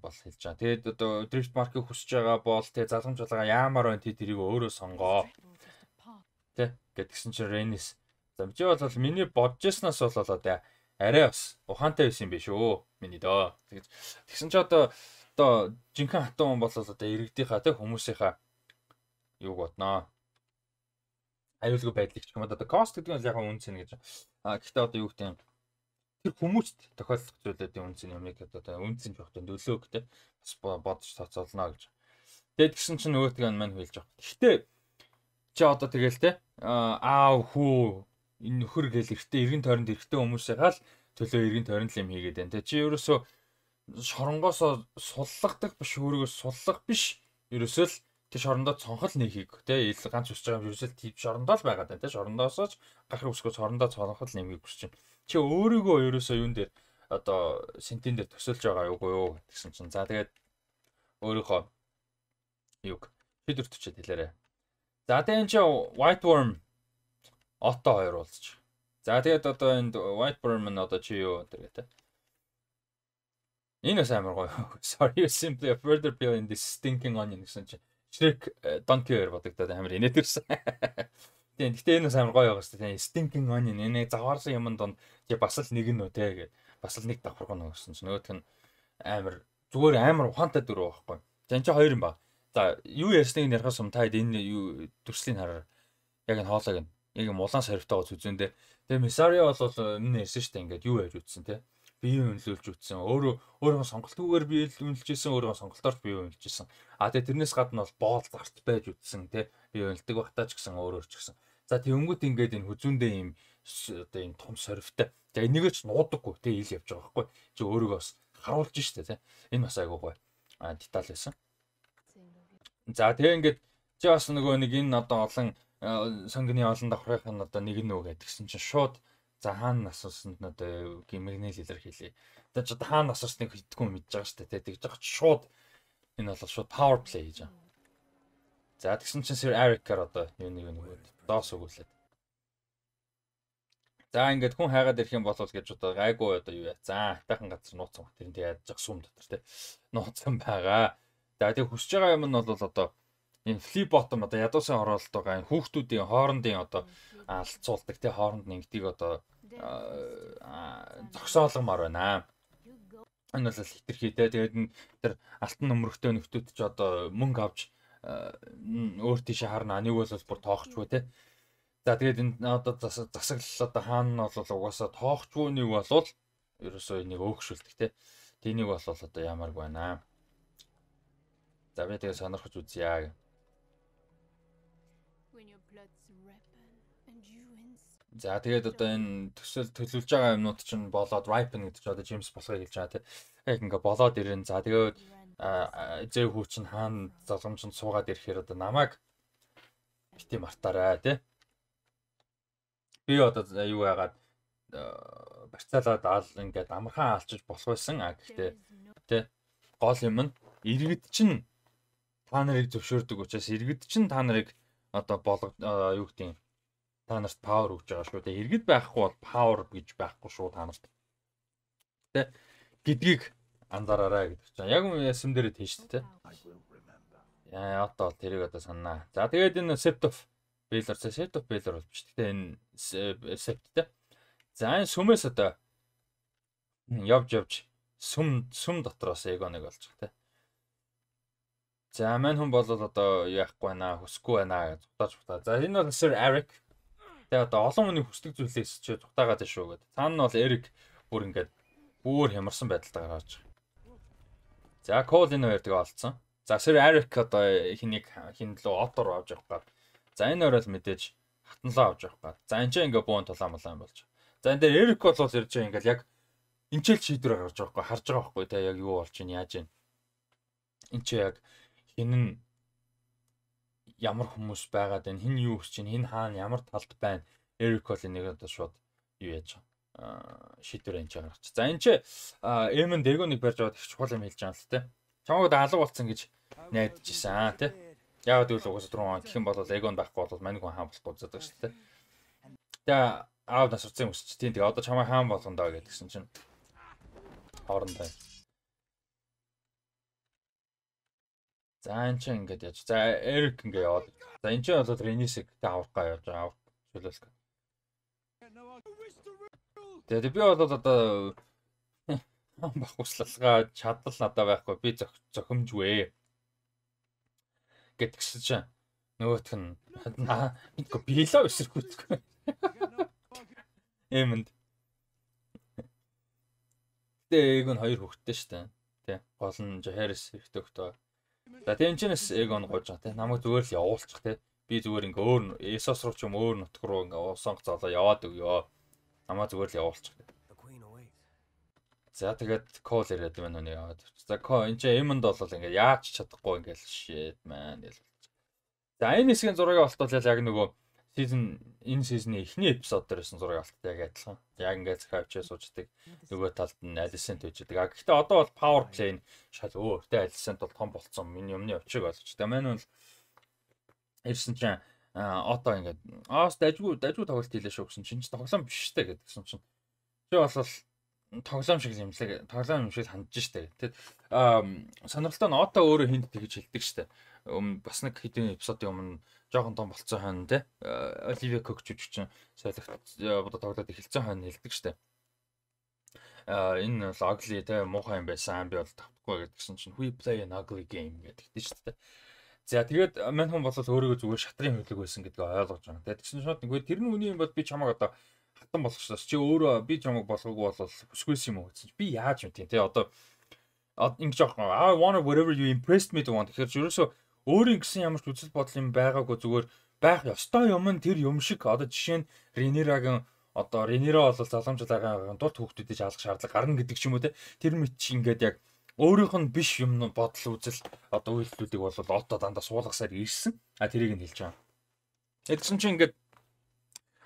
бол хэлж байгаа. Тэгээд одоо drift mark-ыг хүсэж байгаа бол тэг залгамж болгоо яамаар байна тий тэрийг өөрөө сонгоо. Тэ гэтгсэн чинь Renis. За би бол миний бодж яснаас бол одоо арай бас ухаантай байсан юм биш үү миний доо. Тэгэж тэгсэн чинь одоо одоо жинхэнэ хатан хүн бол одоо иргэдийнхаа тий хүмүүсийнхаа юг бодноо аюулгүй байдлыг ч юм уу одоо cost гэдэг нь яг үнс нэ гэж. А гэхдээ одоо юу гэдэг юм тэр хүмүүст тохиолдох зүйлүүдийн үнц нь юмыг одоо үнц нь жоох нөлөөг те бас бодож цоцолно гэж. Тэгэд гисэн чинь нөгөөтг нь мань хэлж байгаа. Гэхдээ чи одоо тэгэл те аа хүү энэ нөхөр гэл ихтэй эргэн тойронд ихтэй хүмүүсээ гал төлөө эргэн тойронд юм хийгээд байна те. Чи ерөөсөө шоронгоосо суллагдаг биш өөрийгөө суллах биш ерөөсөө л тэр шорондоо цонхол нэхийг те ил ганц үсэж байгаа юм ерөөсөө л тийм шорондоо л байгаад байна те шорондоосооч гахар үсгөөс хорондоо цонхол нэмгийг үсэж байна Чи өөрийгөө ерөөсөө юун дээр одоо сентин дээр төсөөлж байгаа юу гоо гэсэн чинь за тэгээд өөрийнхөө юг шийдвэр төчөд хэлээрэ. За тэгээд энэ чи White Worm Otto хоёр уулзч. За тэгээд одоо энд White Worm нь одоо чи юу гэдэг те. Энэ бас амар гоё. Sorry you simply a further bill in this stinking onion гэсэн чи Shrek э, Donkey хоёр бодогдоод амар инээтерсэн. Тийм. Гэтэ энэ бас амар гоё байгаа шүү дээ. Stinking onion энэ заваарсан юм донд тий бас л нэг нөө те гэдэг. Бас л нэг давхарга нөгсөн чинь нөгөөх нь амар зүгээр амар ухаантай дөрөв байхгүй. За энэ чинь хоёр юм ба. За юу ярьсныг ярихаас юм та хэд энэ юу төрслийн хараар яг энэ хоолойг нь яг юм улаан сорвтойгоо зүзэндээ. Тэгээ Мисарио бол энэ ярьсан шүү дээ. Ингээд юу ярьж үтсэн те бие үнэлүүлж үтсэн. Өөрөө өөрийнхөө сонголтгүйгээр бие үнэлжсэн, өөрийнхөө сонголтоор бие үнэлжсэн. А тэгээ тэрнээс гадна бол боол зарт байж үтсэн тий. Бие үнэлдэг багтаа ч гэсэн өөрөөр ч гэсэн. За тэгэнгүүт ингээд энэ хүзүүндээ юм одоо энэ том сорвтой. За энийгээ ч нуудаггүй тий ил явж байгаа байхгүй. Чи өөрийгөө бас харуулж штэ тий. Энэ бас айгуу гоё. А деталь байсан. За тэгээ ингээд чи бас нөгөө нэг энэ одоо олон сонгины олон давхрын одоо нэг нөгөө гэдгсэн чинь шууд За хаана нас орсонд нь одоо э, гимгнэл илэрхийлээ. Тэгэж одоо хаана нас орсныг хэдггүй мэдж байгаа шүү дээ. Тэгж байгаа ч шууд энэ бол шууд power play гэж байна. За тэгсэн чинь Sir Eric-аар одоо юу нэг нөгөө доос өгүүлээд. За ингээд хүн хайгаад ирэх юм бол гэж одоо гайгүй одоо юу яа. За атайхан газар нууцсан бат. Тэр нь яаж жах сүм дотор те. Нууцсан байгаа. За тэг хүсэж байгаа юм нь бол одоо энэ flip bottom одоо ядуусан оролт байгаа энэ хүүхдүүдийн хоорондын одоо алцуулдаг те хооронд нэгдгийг одоо Э, зогсоолгомоор байна. Энэ бол хитрхийтэй. Тэгээд энэ тэр алтан нөмрөгтэй нөхдүүд ч одоо мөнгө авч э, өөр тийш харна. Нэг бол бүр тоохгүй те. За тэгээд энэ одоо засаглал одоо хаана нь бол угаасаа тоохгүй нэг болвол ерөөсөө нэг өөгшүүлдэг те. Тэнийг бол одоо ямарг байна. За би тэгээд сонирхож үзье. За тэгээд одоо энэ төсөл төлөвлөж байгаа юмнууд чинь болоод ripen гэдэг чинь одоо Джеймс болохыг хэлж байгаа тийм. Яг ингээ болоод ирэн. За тэгээд зэв хүү чинь хаана залгамжинд суугаад ирэхээр одоо намайг бити мартаарай тийм. Би одоо юу яагаад барьцаалаад аал ингээд амархан алчиж болох байсан. А гэхдээ тийм гол юм нь иргэд чинь та нарыг зөвшөөрдөг учраас иргэд чинь та нарыг одоо болго юу гэдэг юм та нарт power өгж байгаа шүү. Тэгээ иргэд байхгүй бол power гэж байхгүй шүү та нарт. Тэ гэдгийг анзаараарай гэдэг чинь. Яг юм дээр тийш шүү дээ. Яа одоо бол тэрийг одоо санаа. За тэгээд энэ set of Baylor set of Baylor болчих. Гэтэ энэ set тэ. За энэ сүмээс одоо явж явж сүм сүм дотроос эго нэг болж байгаа тэ. За мань хүн бол одоо яахгүй байна, хүсэхгүй байна гэж зутаж бутаа. За энэ бол Sir Eric Тэ одоо олон хүний хүсдэг зүйлээс ч зугатаагаад шүү гэдэг. Цаана нь бол Эрик бүр ингээд бүр хямарсан байдалтай гарч байгаа. За Кол энэ хоёр тэгээ олцсон. За Сэр Эрик одоо хэнийг хин лөө отор авч явах гад. За энэ хоёр л мэдээж хатналаа авч явах гад. За энэ ч ингээ буун тулаа мулаан болж. За энэ дээр Эрик бол ирж байгаа ингээл яг энчэл шийдвэр гаргаж байгаа байхгүй харж байгаа байхгүй те яг юу болж ийн яаж ийн. Энд чи яг хин ямар хүмүүс байгаад байна хэн юу хийж чинь хэн хаана ямар талд байна Эрик Колинийг одоо шууд юу яаж байгаа шийдвэр энэ ч гаргач. За энэ ч Эмэн Дэгоныг барьж аваад их чухал юм хэлж байгаа л тээ. Чамгад алга болцсон гэж найдаж исэн тээ. Яг үл угсаа дөрөв гэх юм бол Эгон байхгүй бол мань хүн хаан болохгүй зэдэг шүү дээ. Тэгээ аав насрцсан өсч тийм тэгээ одоо чамаа хаан болгондоо гэдгсэн чинь хоорондоо За эн чинь ингээд яж. За Эрик ингээд яваад. За эн чинь болоод Ренисиг тэ аврахгүй явж байгаа. Аврах чөлөөлөх. Тэгээд би болоод одоо бахуслалгаа чадал надаа байхгүй. Би зохимжвэ. Гэтгсэн чинь нөгөөх нь мэдгүй било өсөрхүүтгүй. Эмэнд. Тэгээгүй нь хоёр хүүхэдтэй шүү дээ. Тэ. Гол нь Харис хэрэгтэй хөхтэй. За тийм ч нэс эг он гоож байгаа те. Намайг зүгээр л явуулчих те. Би зүгээр ингээ өөр Есос руу ч юм өөр нутг руу ингээ усонх золоо яваад өгөө. Намаа зүгээр л явуулчих те. За тэгээд кол яриад байна нүний яваад. За ко энэ ч эмэнд бол ингээ яаж чадахгүй ингээл shit man гэж болж. За энэ хэсгийн зургийг олтвол яг нөгөө Season энэ season-ийн эхний эпизод дээр байсан зургийг алттай яг адилхан. Яг ингээд захиавчаа суучдаг. Нөгөө талд нь Alicent байждаг. А гэхдээ одоо бол power play нь шал өөр. Тэ Alicent бол том болцсон. Миний өмнө явчих ойлгочтой. Мань бол ирсэн чинь одоо ингээд аас дажгүй дажгүй тоглолт хийлээ шүү гэсэн чинь тоглоом биш штэ гэдгсэн чинь чи бол тоглоом шиг юмлэг тоглоом юм шиг хандж штэ тэгэд а сонирхолтой нь одоо өөрөө хинт тэгж хэлдэг штэ өмнө бас нэг хэдэн эпизодын өмнө жоохон том болцсон хойно те э, Оливия Кок жүжигчин солигт э, одоо тоглоод эхэлсэн хойно хэлдэг штэ. А э, энэ логли те муухай юм байсан би бол тавтахгүй гэдгсэн чинь we play an ugly game гэдэгтэй штэ. За тэгээд мань хүн бол өөрийгөө зүгээр шатрын хөдлөг байсан гэдгийг ойлгож байна. Тэгээд чинь шууд нэг тэр нь үний юм бол би чамаг одоо хатан болгочихсоос чи өөрөө би чамаг болгоогүй бол хүсгүйсэн юм уу гэсэн чи би яаж мэдээ те одоо ингэж жоохон I want whatever you impressed me to want гэхээр ерөөсөө өөрийн гэсэн ямар ч үзэл бодол юм байгаагүй зүгээр байх ёстой юм нь тэр юм шиг одоо жишээ нь Ренерагийн одоо Ренера бол заламжлагын дурт хүүхдүүдэж алах шаардлага гарна гэдэг ч юм уу те тэр мэт чи ингээд яг өөрийнх нь биш юм бодол үзэл одоо үйлдэлүүдийг бол ото дандаа суулгасаар ирсэн а тэрийг нь хэлж байгаа. Тэгсэн чинь ингээд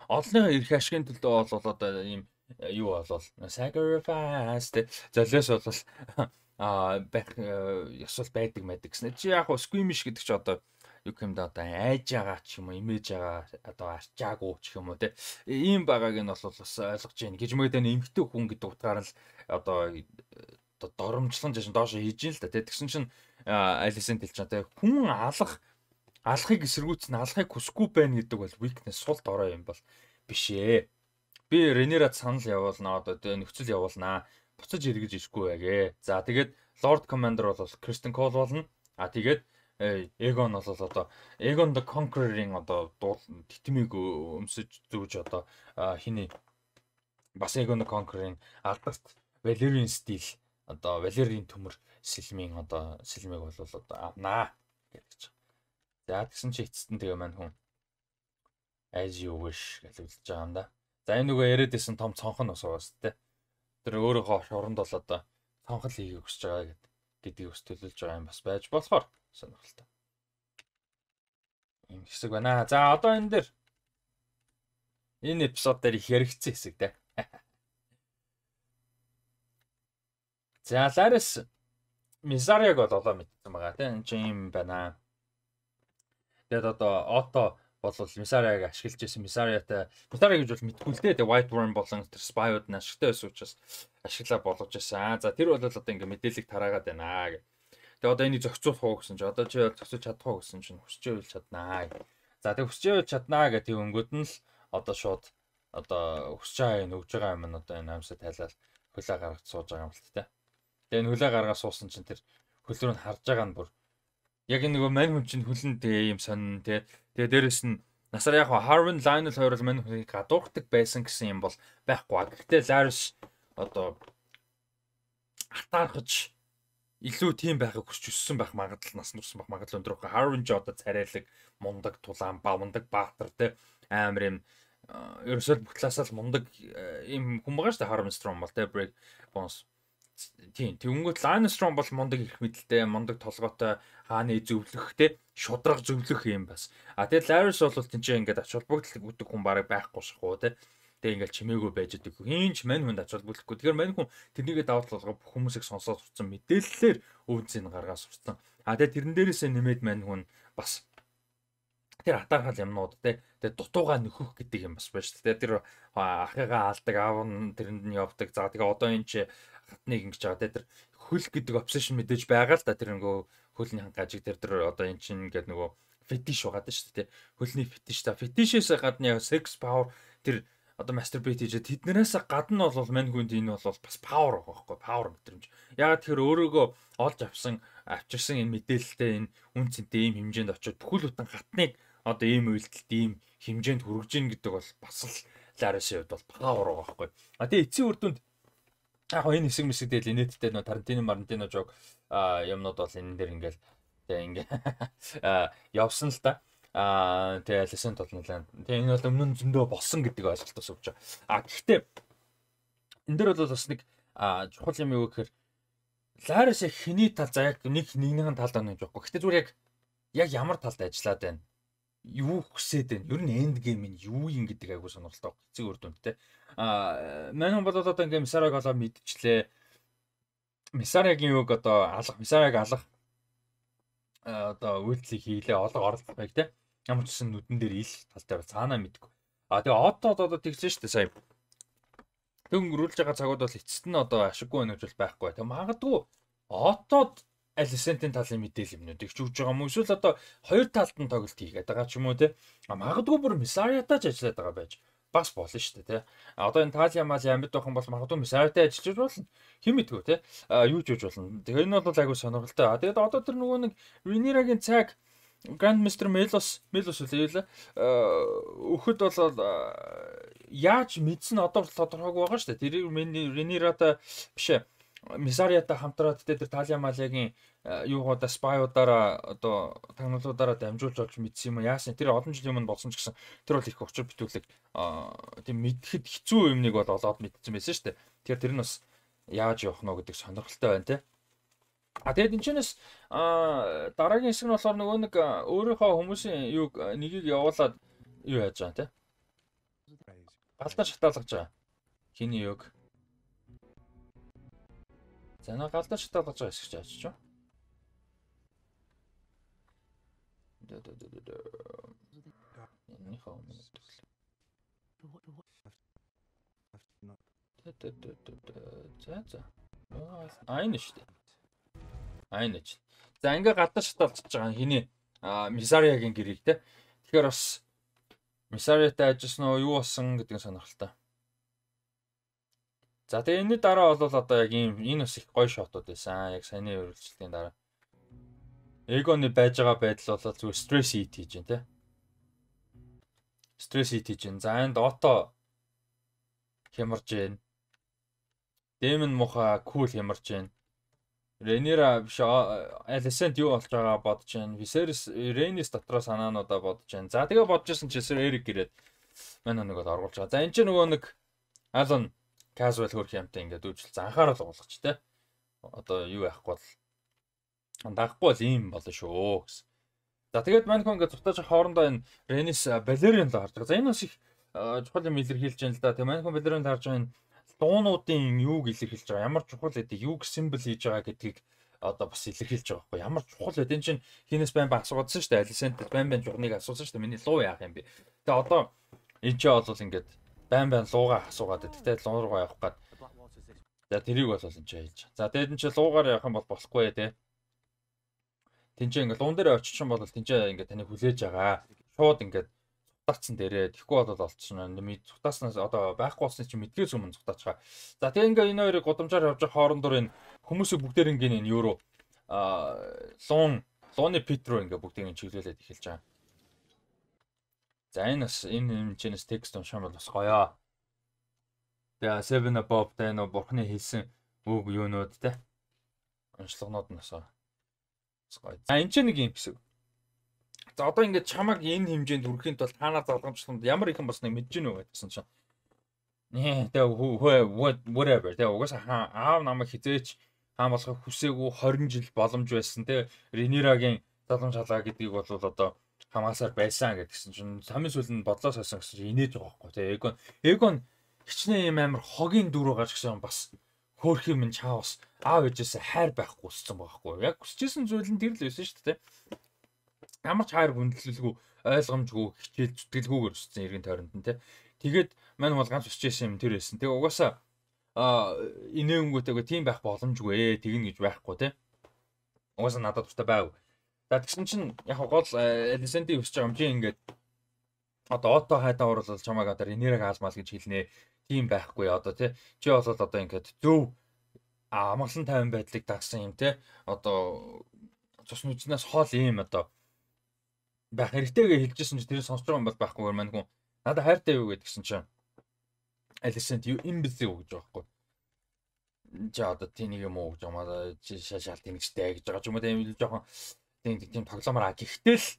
олонныхоо эрх ашигын төлөө бол одоо ийм юу болвол sacrifice золиос бол а байх э, ёсол байдаг мэдэг гэсэн. Чи яг хуу squimish гэдэг чи одоо юу юм да одоо айж байгаа ч юм уу, имэж байгаа одоо арчаагүй ч юм уу те. Ийм байгааг нь бол бас ойлгож байна. Гэж мэдэв нэ эмхтэй хүн гэдэг утгаар нь одоо э, одоо доромжлон жишээ доошо хийж ин л да те. Тэгсэн чинь Алисэн тэлж чана те. Хүн алах алахыг эсэргүүцэн алахыг хүсэхгүй байна гэдэг бол weakness султ ороо юм бол биш ээ. Би ренерат санал явуулнаа одоо те нөхцөл явуулнаа буцаж эргэж ишгүй байгээ. За тэгээд Lord Commander бол Kristen Cole болно. А тэгээд э, Egon бол одоо Egon the Conqueror-ийн одоо дуул титмийг өмсөж зүүж одоо хиний бас Egon the Conqueror-ийн алдарт Valerian Steel одоо Valerian төмөр сэлмийн одоо сэлмийг бол одоо авнаа гэж. За тэгсэн чи эцэст нь тэгээ маань хүн as you wish гэж үлдэж байгаа юм да. За энэ нөгөө яриадсэн том цонх нь бас уус тэ тэр өөрийнхөө оронд бол одоо сонхол хийгээ хүсэж байгаа гэд гэдгийг бас төлөвлөж байгаа юм бас байж болохоор сонирхолтой. Ийм хэсэг байна. За одоо энэ дээр энэ эпизод дээр их яригдсан хэсэг дээ. За Ларис Мизаряг бол олоо мэдсэн байгаа тийм энэ чинь юм байна. Тэгэд одоо Ото бол Мисараг ашиглаж байсан Мисариатай Мисари гэж бол мэдгүй л дээ. Тэгээ White Worm болон тэр Spy-ууд нь ашигтай байсан учраас ашиглаа болгож байсан. За тэр бол одоо ингээ мэдээллийг тараагаад байна гэх. Тэгээ одоо энийг зохицуулах уу гэсэн чинь одоо чи зохицуулж чадах уу гэсэн чинь хүсчээ үйл чаднаа. За тэгээ хүсчээ үйл чаднаа гэдэг өнгөт нь л одоо шууд одоо хүсэж байгаа энэ өгж байгаа юм нь одоо энэ амсаа тайлал хөлөө гаргаж сууж байгаа юм л тээ. Тэгээ энэ хөлөө гаргаж суусан чинь тэр хөл рүү нь харж байгаа нь бүр яг нөгөө мань хүн чинь хөлн тээ юм сонин тээ Тэгээ дээрэс нь Насар яг Харвин Лайнел хоёр л мань хүнийг гадуурхдаг байсан гэсэн юм бол байхгүй. Гэхдээ Ларш одоо атаархаж илүү тийм байхыг хүсч өссөн байх магадлал нас нурсан байх магадлал өндөр байхгүй. Харвин ч одоо царайлаг, мундаг, тулаан, бавндаг, баатар те амар юм э, ерөөсөө бүх талаас л мундаг э, юм хүн байгаа шүү дээ Харвин Стром бол те Брейк Бонс Тийм. Тэнгүүт Linestorm бол мундаг их мэдлэлтэй, мундаг толгойтой, хааны зөвлөх те шудраг зөвлөх юм бас. А тэгээд Laris бол тэнцээ ингээд ач холбогдол өгдөг хүн бараг байхгүй шахуу те. Тэгээ ингээд чимээгүй байж өгдөг. Хинч мань хүнд ач холбогдлохгүй. Тэгэхээр мань хүн тэрнийгээ даваалт болгоо бүх хүмүүсийг сонсоод сурцсан мэдээллээр өвнцийг гаргаад сурцсан. А тэгээд тэрэн дээрээсээ нэмээд мань хүн бас тэр хатаархал юмнууд те тэр дутууга нөхөх гэдэг юм бас байна шүү дээ. Тэр ахыгаа алдаг, аав нь тэрэнд нь явдаг. За тэгээ одоо энэ чи хатныг ингэж байгаа те тэр хөл гэдэг obsession мэдээж байгаа л да тэр нөгөө хөлний гажиг дээр тэр одоо эн чинь ингээд нөгөө фетиш байгаа шүү дээ те хөлний фетиш та фетишээс гадна яа секс пауэр тэр одоо мастурбейт хийж тэднээс гадна бол мань хүнд энэ бол бас пауэр байгаа байхгүй пауэр мэдрэмж ягаад тэр өөрөөгөө олж авсан авчирсан энэ мэдээлэлтэй энэ үн цэнтэй ийм хэмжээнд очиод бүхэл бүтэн хатныг одоо ийм үйлдэлт ийм хэмжээнд хүрэж гин гэдэг бол бас л ларашийн хувьд бол пауэр байгаа байхгүй а тэгээ эцсийн үрдүнд яг энэ хэсэг мэсэг дээр инээдтэй нөө Тарантино Марантино жог юмнууд бол энэ дээр ингээл тэгээ ингээ явсан л да. Аа тэгээ Алисан Толноланд. Тэгээ энэ бол өмнө нь зөндөө болсон гэдэг ойлголтоос өвч. Аа гэхдээ энэ дээр бол бас нэг чухал юм юу гэхээр Ларис яг хиний тал за яг нэг нэгнийхэн талд байна гэж бохоо. Гэхдээ зүгээр яг яг ямар талд ажиллаад байна юу хүсээд байна? Ер нь энд гейм нь юу юм гэдэг айгуу сонирхолтой. Эцэг үр дүнтэй. Аа, манай хүн болоод одоо ингээм Мисараг олоо мэдчихлээ. Мисарагийн үг одоо алах, Мисараг алах одоо үйлдэл хийлээ, олго оролцох байг те. Ямар ч гэсэн нүдэн дээр ил тал дээр цаанаа мэдгүй. А тэгээ отод одоо тэгсэн шүү дээ сая. Тэг өнгөрүүлж байгаа цагууд бол эцэст нь одоо ашиггүй байх гэж байхгүй. Тэг магадгүй отод Алисентийн талын мэдээлэл юмнуудыг ч өгж байгаа юм уу? Эсвэл одоо хоёр талд нь тоглолт хийгээд байгаа ч юм уу те? Магадгүй бүр Мисариатаа ч ажиллаад байгаа байж бас болно шүү дээ те. Одоо энэ Талия мал амьд байх юм бол магадгүй Мисариатаа ажиллаж болно. Хэн мэдгүй те? Юу ч хийж болно. Тэгэхээр энэ бол айгүй сонирхолтой. Тэгээд одоо тэр нөгөө нэг Венерагийн цаг Grand Master Melos Melos үлээ. Өхөд бол яаж мэдсэн одоо тодорхойгүй байгаа шүү дээ. Тэрийг Ренирата биш ээ Мисариата хамтраад тэр Талиа Малиагийн э, юугуудаа спайудаараа одоо тагнуулуудаараа дамжуулж олж мэдсэн юм яасан тэр олон жилийн өмнө болсон ч гэсэн тэр бол их учир битүүлэг тийм мэдхэд хэцүү юмныг бол олоод мэдсэн байсан шүү дээ. Тэгэхээр тэр нь бас яаж явах нь гэдэг сонирхолтой байна те. А тэгээд энэ ч нэс дараагийн хэсэг нь болохоор нөгөө нэг өөрийнхөө хүмүүсийн юг нэгийг явуулаад юу яаж байгаа те. Галдан шатаалгаж байгаа. Хиний юг За нэг галдан шатаа болж байгаа хэсэгч авчиж чам. Да да да да. Энэ хоо юм бэ? Да да да да. За за. Аа энэ шүү дээ. Аа энэ ч. За ингээ галдан шатаа болчихж байгаа хинэ. Аа Мисариагийн гэрээ те. Тэгэхээр бас Мисариатай ажилласан уу юу болсон гэдгийг сонирхолтой. За тэгээ энэ дараа бол одоо яг ийм энэ бас их гоё шотууд байсан. Яг саяны үргэлжлэлийн дараа. Эгоны байж байгаа байдал бол зүгээр стресс хийт хийж байна те. Стресс хийт хийж байна. За энд ото хямарж байна. Дэмэн муха кул хямарж байна. Ренера биш Алисент юу болж байгаа бодож байна. Висерис Ренис дотроо санаануудаа бодож байна. За тэгээ бодож исэн чисэр Эрик гэрээд манай нэг бол оргуулж байгаа. За энэ ч нөгөө нэг Алан casual хөрх юмтай ингээд үйлчлэл анхаарал болгоч те. Одоо юу яахгүй бол дагахгүй бол ийм болно шүү гэсэн. За тэгээд маньх ингээд цутаж хоорондоо энэ Ренис Балерин л харж байгаа. За энэ бас их чухал юм илэрхийлж байна л да. Тэгээд маньх Балерин харж байгаа энэ дуунуудын юуг илэрхийлж байгаа. Ямар чухал гэдэг юуг симбол хийж байгаа гэдгийг одоо бас илэрхийлж байгаа байхгүй ямар чухал байд энэ чинь хинээс байн ба асуусан шүү дээ алисент байн байн журныг асуусан шүү дээ миний луу яах юм бэ тэгээ одоо энэ ч бол ингээд байн байн луугаа асуугаад байдаг. Тэгээд луу руугаа явах гээд. За тэрийг бол энэ чинь хэлж. За тэгээд энэ чинь луугаар явах юм бол болохгүй ээ тий. Тинчээ ингээд луун дээр очичихсан бол тинчээ ингээд таныг хүлээж байгаа. Шууд ингээд цутаацсан дээрээ тэгхгүй бол олдсон нь цутааснаас одоо байхгүй болсны чинь мэдгээс өмнө цутаачгаа. За тэгээ ингээ энэ хоёрыг гудамжаар явж байгаа хоорондор энэ хүмүүсийг бүгдээр ингээ энэ юуруу аа луун лууны пит руу ингээ бүгдийг нь чиглүүлээд эхэлж байгаа. За энэ бас энэ хэмжээс текст уншсан бол бас гоё. Тэгээ Seven Above тэ нөө бурхны хэлсэн үг юунууд тэ. Уншлагнууд нь бас гоё. За энэ ч нэг юм хэсэг. За одоо ингээд чамаг энэ хэмжээнд хүрэхэд бол танаа залгамжлагд ямар ихэн бас нэг мэдэж гэнэ үү гэсэн чинь. Нэ тэгээ what whatever тэгээ угаасаа хаа аав намайг хизээч хаан болохыг хүсээгүй 20 жил боломж байсан тэ Ренирагийн залгамж халаа гэдгийг бол одоо хамгаалсаар байсан гэдгсэн чинь хамгийн сүүл нь бодлоо сольсон гэсэн чинь инээж байгаа байхгүй тий Эгон Эгон хичнээн юм амар хогийн дүр байгаа ч гэсэн бас хөөх юм чаа бас аав ээжээсээ хайр байхгүй уссан байхгүй яг хүсчээсэн зүйл нь тэр л байсан шүү дээ ямар ч хайр хүндлэлгүй ойлгомжгүй хичээл зүтгэлгүйгээр өссөн эргэн тойронд нь тий тэгээд мань бол ганц өсчээсэн юм тэр байсан тэгээ угаасаа а инээнгүүтэйгээ тийм байх боломжгүй ээ тэгнэ гэж байхгүй тий угаасаа надад дуртай байв За тэгсэн чинь яг гол Элисенти өсч байгаа юм чи ингээд одоо ото хайдаа уруулал чамаг одоо энерг хаалмал гэж хэлнэ. Тийм байхгүй одоо тий. Чи бол одоо ингээд зөв амгалан тайван байдлыг дагсан юм тий. Одоо цус нүцнээс хоол ийм одоо байх хэрэгтэйгээ хэлжсэн чи тэр сонсож байгаа юм бол байхгүй маань хүн. Надад хайртай юу гэдгсэн чинь Элисент юу юм бэ гэж байгаа байхгүй чи одоо тэнийг юм уу гэж юм аа чи шаашаалт юм гэжтэй гэж байгаа ч юм уу тийм жоохон тийм тийм тоглоомор аа. Гэхдээ л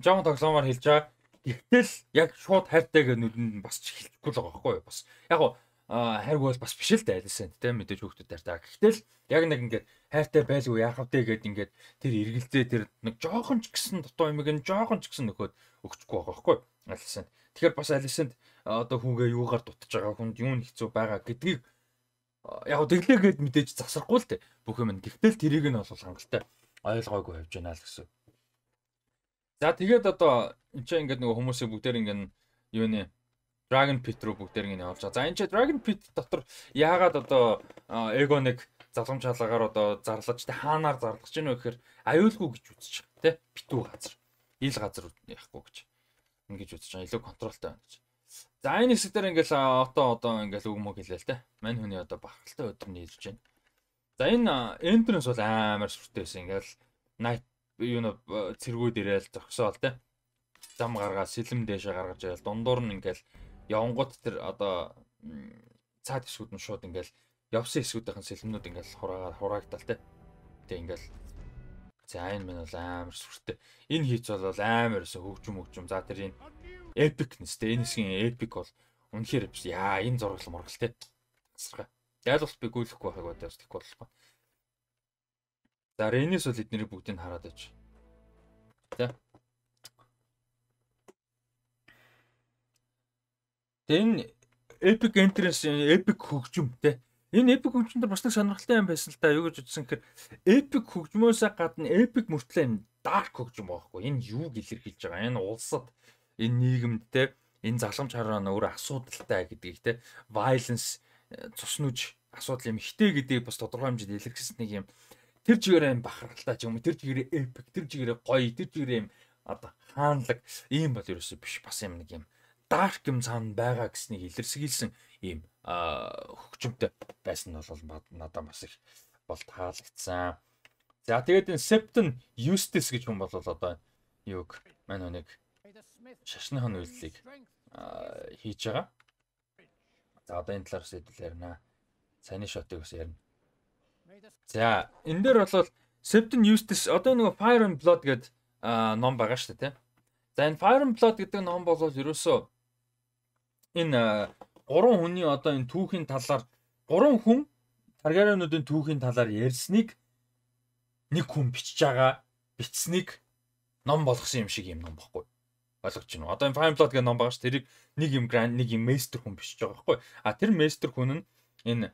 жоон тоглоомор хэлж байгаа. Гэтэл яг шууд хайртайг нүд нь бас ч хэлэхгүй л байгаа байхгүй юу? Бас яг гоо хайр бол бас биш л дээ айлсан тийм мэдээж хүүхдүүд тартаа. Гэтэл яг нэг ингээд хайртай байлгүй яах вэ гэд ингээд тэр эргэлзээ тэр нэг жоохон ч гэсэн дотоо юм гэн жоохон ч гэсэн нөхөд өгчихгүй байгаа байхгүй юу? Айлсан. Тэгэхээр бас айлсанд одоо хүүгээ юугаар дутж байгаа хүнд юу н хэцүү байгаа гэдгийг яг тэглээгээд мэдээж засахгүй л дээ бүх юм. Гэтэл тэрийг нь бол хангалттай ойлгоогүй явж байна л гэсэн. За тэгээд одоо энэ чинь ингээд нөгөө хүмүүсийн бүгдээр ингээд юу нэ Dragon Pit руу бүгдээр ингээд явж байгаа. За энэ чинь Dragon Pit дотор яагаад одоо эго нэг залгам чалаагаар одоо зарлаж тэ хаанаар зарлаж гинөө гэхээр аюулгүй гэж үзэж байгаа тий битүү газар ил газар яахгүй гэж ингэж үзэж байгаа илүү контролтой байна гэж. За энэ хэсэг дээр ингээл отоо одоо ингээл өгмөг хэлээл тэ мань хүний одоо бахархалтай өдөр нийлж байна. За энэ entrance бол амар сүртэй байсан. Ингээл night юу нэ цэргүүд ирээл зогсоол те. Зам гаргаа сэлэм дээшээ гаргаж ирээл дундуур нь ингээл явангууд тэр одоо цаад хэсгүүд нь шууд ингээл явсан хэсгүүдийн сэлэмнүүд ингээл хураагаар хураагдал те. Тэ ингээл за энэ минь бол амар сүртэй. Энэ хийц бол амарсэн хөгжим хөгжим. За тэр энэ epic нэс те. Энэ хэсгийн epic бол үнэхээр яа энэ зургал мургал те. Асархаа. Яаль бол би гүйлэхгүй байхыг бодож тэггүй болохгүй. За Ренис бол эднэрийг бүгдийг хараад байж. За. Тэн Epic Entrance, Epic хөгжим те. Энэ Epic хөгжмөнд бас нэг сонирхолтой юм байсан л да. Юу гэж үзсэн гэхээр Epic хөгжмөөс гадна Epic мөртлөө энэ Dark хөгжим байхгүй. Энэ юу илэрхийлж байгаа? Энэ улсад, энэ нийгэмд те энэ залхамж хараа нөр асуудалтай гэдгийг те. Violence цус нүж асуудал юм хтэй гэдэг бас тодорхой хэмжээнд илэрхсэн нэг юм тэр чигээрээ бахархалтай ч юм тэр чигээрээ эпик тэр чигээрээ гоё тэр чигээрээ юм одоо хаанлаг ийм бол ерөөсөө биш бас юм нэг юм dark юм цаана байгаа гэснийг илэрсгийлсэн ийм хөгжимтэй байсан нь бол надад бас их бол таалагдсан. За тэгээд энэ Septon Eustace гэж хүн бол одоо юг мань нэг шашны хон үйлдлийг хийж байгаа. За одоо энэ талаар сэдвэл ярина. Цайны шотыг бас ярина. За энэ дээр бол Septon Eustace одоо нэг Fire and Blood гэдэг ном байгаа шүү дээ. За энэ Fire and Blood гэдэг ном бол ерөөсөө энэ гурван хүний одоо энэ түүхийн талаар гурван хүн Таргариенуудын түүхийн талаар ярьсныг нэг хүн бичиж байгаа бичснийг ном болгосон юм шиг юм ном баггүй ойлгож байна. Одоо энэ Fine Blood гэх ном байгаа ш тэрийг нэг юм гранд нэг юм мейстер хүн биш ч байгаа байхгүй. А тэр мейстер хүн нь энэ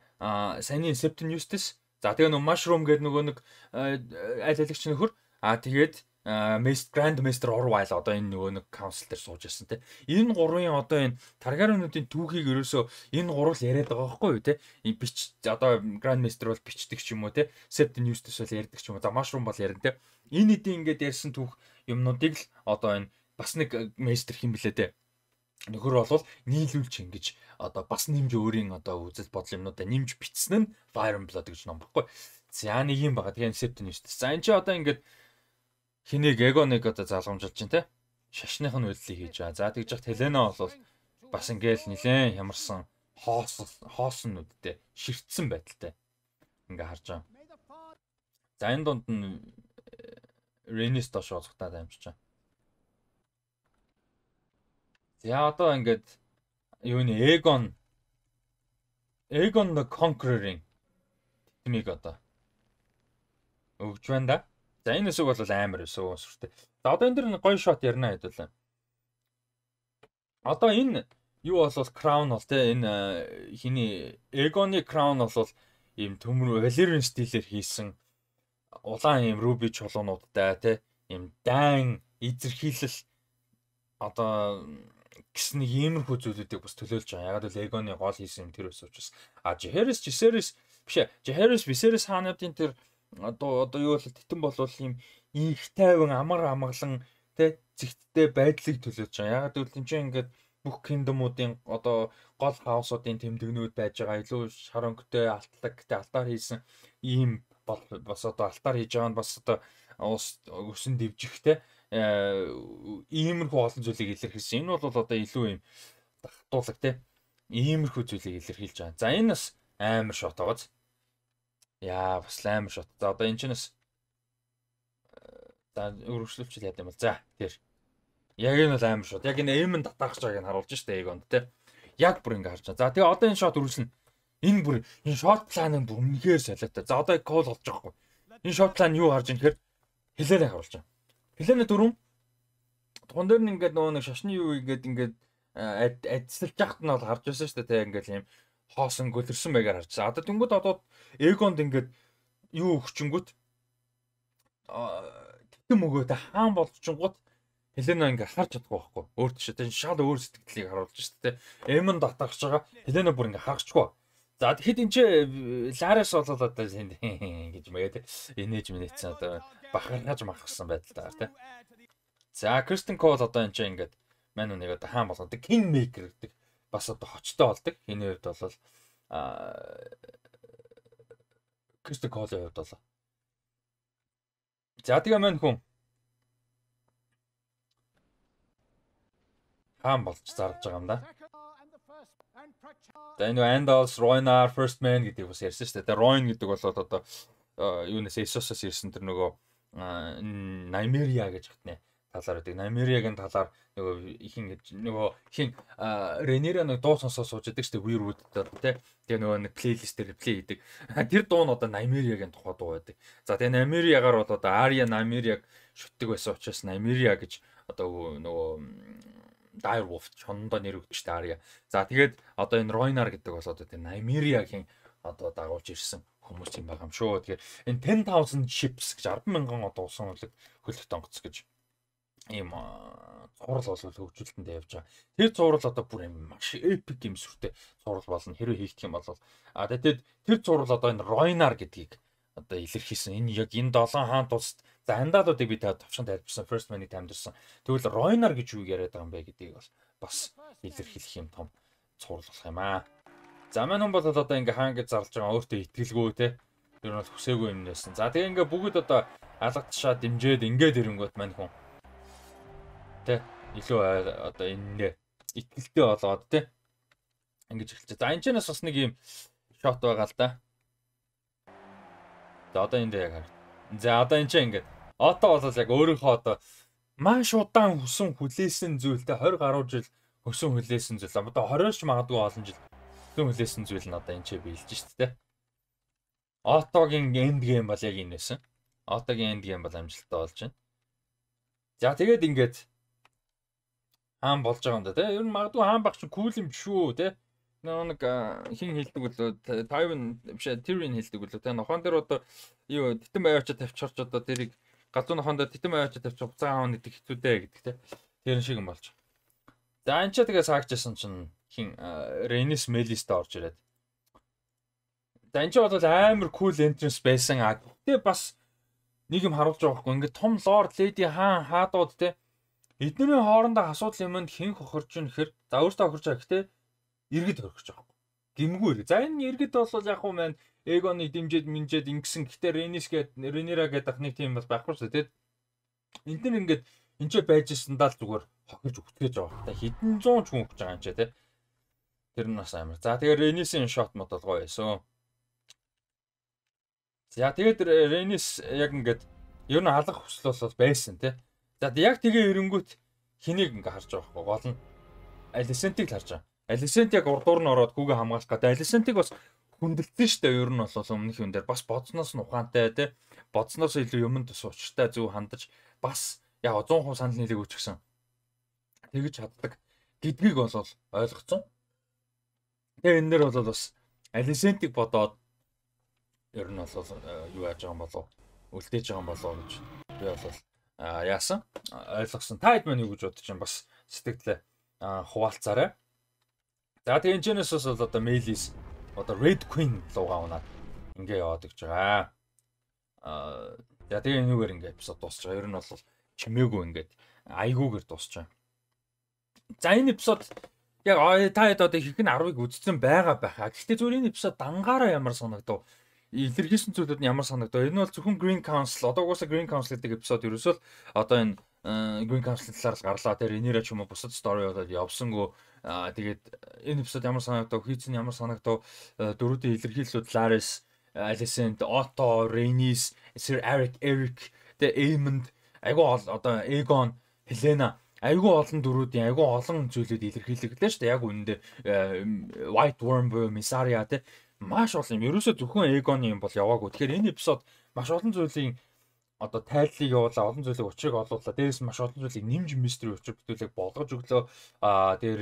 саний Septon Justice за тэгээ нөгөө Mushroom гэдэг нөгөө нэг аль алагч нөхөр а тэгээд Мэст Гранд Мастер Орвайл одоо энэ нөгөө нэг каунсл дээр сууж ирсэн те. Энэ гурвын одоо энэ таргаруунуудын түүхийг ерөөсөө энэ гурав л яриад байгаа байхгүй юу те. Энэ бич одоо Гранд Мастер бол бичдэг ч юм уу те. Септ Ньюстэс бол ярьдаг ч юм уу. За Машрум бол ярина те. Энэ хэдийн ингээд ярьсан түүх юмнуудыг л одоо энэ бас нэг э, мейстер хим блэ те. Нөхөр бол нийлүүлж ингэж одоо бас нэмж өөрийн одоо үзэл бодол юмнуудаа нэмж бичсэн нь Fire Blood гэж ном баггүй. За нэг юм байгаа. Тэгээ инсепт нь шүү дээ. За энэ чи одоо ингэж хинэг эгоныг одоо залгамжилж чинь те. Шашных нь үйлдэл хийж байгаа. За тэгж яхад Хелена бол бас ингээл нилээн ямарсан хоос хоосон нүдтэй ширтсэн байдалтай ингээ харж байгаа. За энэ дунд нь Ренис э, дош олохтаа дамжиж байгаа. За одоо ингээд юуны Egon Egon the Conqueror-ийн тэмийг одоо өгж байна да. За энэ хэсэг бол амар өсөө сүртэй. За одоо энэ дэр гоё шот ярина хэдүүлээ. Одоо энэ юу бол Crown бол те энэ э, хиний Egon-ы Crown бол ийм төмөр Valyrian стилээр хийсэн улаан ийм руби чулуунуудтай те ийм дайн эзэрхийлэл одоо гэсэн нэг иймэрхүү зүйлүүдийг бас төлөөлж байгаа. Ягаад гэвэл Эгоны гол хийсэн юм тэр ус учраас. А Жихерис, Жисерис биш ээ. Жихерис, Висерис хаануудын тэр одоо одоо юу бол титэн болвол ийм их тайван амар амгалан тэ зэгттэй байдлыг төлөөлж байгаа. Ягаад гэвэл энэ чинь ингээд бүх киндомуудын одоо гол хаусуудын тэмдэгнүүд байж байгаа. Илүү шар өнгөтэй алтлаг гэдэг алтаар хийсэн ийм бас одоо алтаар хийж байгаа нь бас одоо ус өсөн дивжихтэй Э, иймэрхүү олон зүйлийг илэрхийлсэн. Энэ бол одоо илүү юм дахтуулаг те иймэрхүү зүйлийг илэрхийлж байгаа. За энэ бас амар шот байгааз. Яа бас амар шот. За одоо энэ ч бас э, за өргөжлүүлчих яд юм бол. За тэр. Яг энэ бол амар шот. Яг энэ эм нь татаах чагийг харуулж штэ эгонд те. Яг бүр ингэ харж байгаа. За тэгээ одоо энэ шот өргөжлөн. Энэ бүр энэ шот планын бүр үнэхээр солиотой. За одоо кол болж байгаа хгүй. Энэ шот план юу харж ин тэгэхээр хэлээрэй харуулж байгаа. Хилэнэ дөрөв тун дээр нь ингээд нөгөө нэг шашны юу ингээд ингээд адсэлж яхад нь бол гарч байсан шүү дээ те ингээд юм хоосон гөлөрсөн байгаар харж байгаа. Одоо тэнгууд одоо эгонд ингээд юу өгчөнгүүт тэтэм өгөөд хаан болгочонгууд Хелена ингээ харж чадахгүй байхгүй. Өөр тийш те шал өөр сэтгэлийг харуулж шүү дээ. Эмэн татагч байгаа. Хелена бүр ингээ харахгүй. За тэгэхэд энэ чи э, Ларес бол одоо тэнд гэж мэгээд энэж минэтсэн одоо бахарнаж махсан байдалтай тий. За Кристен Кол одоо энэ чи ингээд мань нэг одоо хаан болгодог King Maker гэдэг бас одоо хочтой болдог. Энэ үед бол а Кристен Колын хувьд бол За тэгээ мань хүн хаан болж зарж байгаа юм да. Одоо энэ Andals, Roynar, First Man гэдэг бас ярьсан шүү дээ. Royn гэдэг бол одоо юунаас Esos-оос ирсэн тэр нөгөө Nymeria гэж хэтнэ талаар үүдэг. Nymeria-гийн талаар нөгөө ихэн гэж нөгөө хин Renera нэг дуу сонсоо сууж байдаг шүү дээ. Weirwood дээр тий. Тэгээ нөгөө нэг плейлист дээр плей хийдэг. Тэр дуу нь одоо Nymeria-гийн тухай дуу байдаг. За тэгээ Nymeria-гаар бол одоо Arya Nymeria шүтдэг байсан учраас Nymeria гэж одоо нөгөө Dire Wolf чондоо нэр өгч Daria. За тэгээд одоо энэ Roynar гэдэг бас одоо тэр Nymeria-гийн одоо дагуулж ирсэн хүмүүс юм байгаа юм шүү. Тэгэхээр энэ 10000 ships гэж 10 мянган одоо усан үлэг хөлт тонгоц гэж ийм цуврал бол хөгжилтэндээ явж байгаа. Тэр цуврал одоо бүр юм маш эпик юм сүртэй цуврал болно. Хэрэв хийх юм бол а тэгэд тэр цуврал одоо энэ Roynar гэдгийг одоо илэрхийлсэн. Энэ яг энэ 7 хаан тусад За хандаалуудыг би та товчхон тайлбарсан first man-ийг тамдирсан. Тэгвэл Royner гэж юу яриад байгаа юм бэ гэдгийг бол бас илэрхийлэх юм том цуврал болох юм аа. За маань хүн бол одоо ингээ хаан гэж зарлж байгаа өөртөө итгэлгүй те. Тэр нь хүсээгүй юм байсан. За тэгээ ингээ бүгд одоо алга тушаа дэмжээд ингээд ирэнгүүт маань хүн те илүү одоо энэ итгэлтэй болоод те ингэж эхэлчихэ. За энэ ч бас нэг юм шот байгаа л да. За одоо энд яг хараа. За одоо энэ ч ингэж Одоо бол яг өөрийнхөө одоо маш удаан хүсэн хүлээсэн зүйлтэй 20 гаруй жил хүсэн хүлээсэн зүйл. Одоо 20 ч магадгүй олон жил хүсэн хүлээсэн зүйл нь одоо энэ ч биелж шүү дээ. Отогийн энд гейм бол яг энэ байсан. Отогийн энд гейм бол амжилттай болж байна. За тэгээд ингээд хаан болж байгаа юм да тий. Ер нь магадгүй хаан багч кул юм шүү тий. Нэг хин хэлдэг үлээ Тайван биш Тэрвин хэлдэг үлээ тий. Нохон дээр одоо юу титэн байгаачаа тавьчихарч одоо тэрийг газуун хондоо титэм аваад тавьчих буцаа аавна гэдэг хэцүүдээ гэдэг те. Тэр шиг юм болж. За энэ ч тэгээ саагчсан чинь хин Ренис Мелиста орж ирээд. За энэ ч бол амар кул entrance байсан а. Гэтэ бас нэг юм харуулж байгаа хгүй. Ингээд том лорд, леди хаан, хаадууд те. Эднэрийн хоорондоо асуудал юмд хэн хохирч юм хэр за өөртөө хохирч байгаа гэхдээ иргэд хохирч байгаа. Гимгүй. За энэ иргэд бол яг хуу маань Эгоны дэмжиж минжээд ингэсэн. Гэтэ Ренис гээд Ренера гээд ахныг тийм бас байхгүй шүү дээ. Энд нь ингээд энэ ч байж ирсэндаа л зүгээр хохирж өгтгэж байгаа. Та хэдэн зуун ч хүн өгч байгаа юм чи тэ. Тэр нь бас амар. За тэгээ Ренисийн шот мод бол гоё байсан. За тэгээд Ренис яг ингээд ер нь алах хүсэл бол байсан тэ. За яг тэгээ эрэнгүүт хэнийг ингээ харж байгаа байхгүй гол нь Алисентиг л харж байгаа. Алисент яг урдуур нь ороод хүүгээ хамгаалах гэдэг. Алисентиг бас хүндэлсэн шүү дээ. Ер нь бол өмнөх юм дээр бас бодсноос нь ухаантай тий бодсноос илүү юмд бас учиртай зөв хандаж бас яг 100% санал нийлээг үүсгэсэн. Тэгж чаддаг гэдгийг бол ойлгоцсон. Тэгээ энэ нэр бол бас Алисентиг бодоод ер нь бол э, юу яаж байгаа юм болов үлдээж байгаа юм болов гэж би бол яасан ойлгосон. Та хэд мань юу гэж бодож юм бас сэтгэлээ хуваалцаарай. За тэгээ энэ ч нэсээс бол одоо мэйлээс одоо Red Queen лугаа унаад ингээ яваад гэж байгаа. Аа за тэгээ энэгээр ингээ эпизод дуусч байгаа. Ер нь бол чимээгүй ингээд айгуугаар дуусч байгаа. За энэ эпизод яг та хэд одоо хэрхэн 10-ыг үзсэн байгаа байхаа. Гэхдээ зүгээр энэ эпизод дангаараа ямар санагдав? илэрхийлсэн зүйлүүд нь ямар санагдав? Энэ бол зөвхөн Green Council одоо угаасаа Green Council гэдэг эпизод ерөөсөө одоо энэ э, Green Council талаар л гарлаа. Тэр энерэ ч юм уу бусад story болоод явсангүй Аа тэгээд э, энэ эпизод ямар санагдав, хийц нь ямар санагдав, э, дөрүүдийн илэрхийллүүд Laris, Alicent, Otto, Rainis, Sir Eric, Eric, The Aemond, айгүй одоо Egon, Helena айгүй олон дөрүүдийн айгүй олон зүйлүүд илэрхийлэгдлээ шүү дээ. Яг үүндээ э, White Worm буюу Misaria те маш олон юм. Ерөөсө зөвхөн Egon юм бол яваагүй. Тэгэхээр энэ эпизод маш олон зүйлийн одоо тайллыг явуулаа олон зүйлийг учрыг олуулаа дээрээс нь маш олон зүйлийг нэмж мистери учир бүтүүлэг болгож өглөө а дээр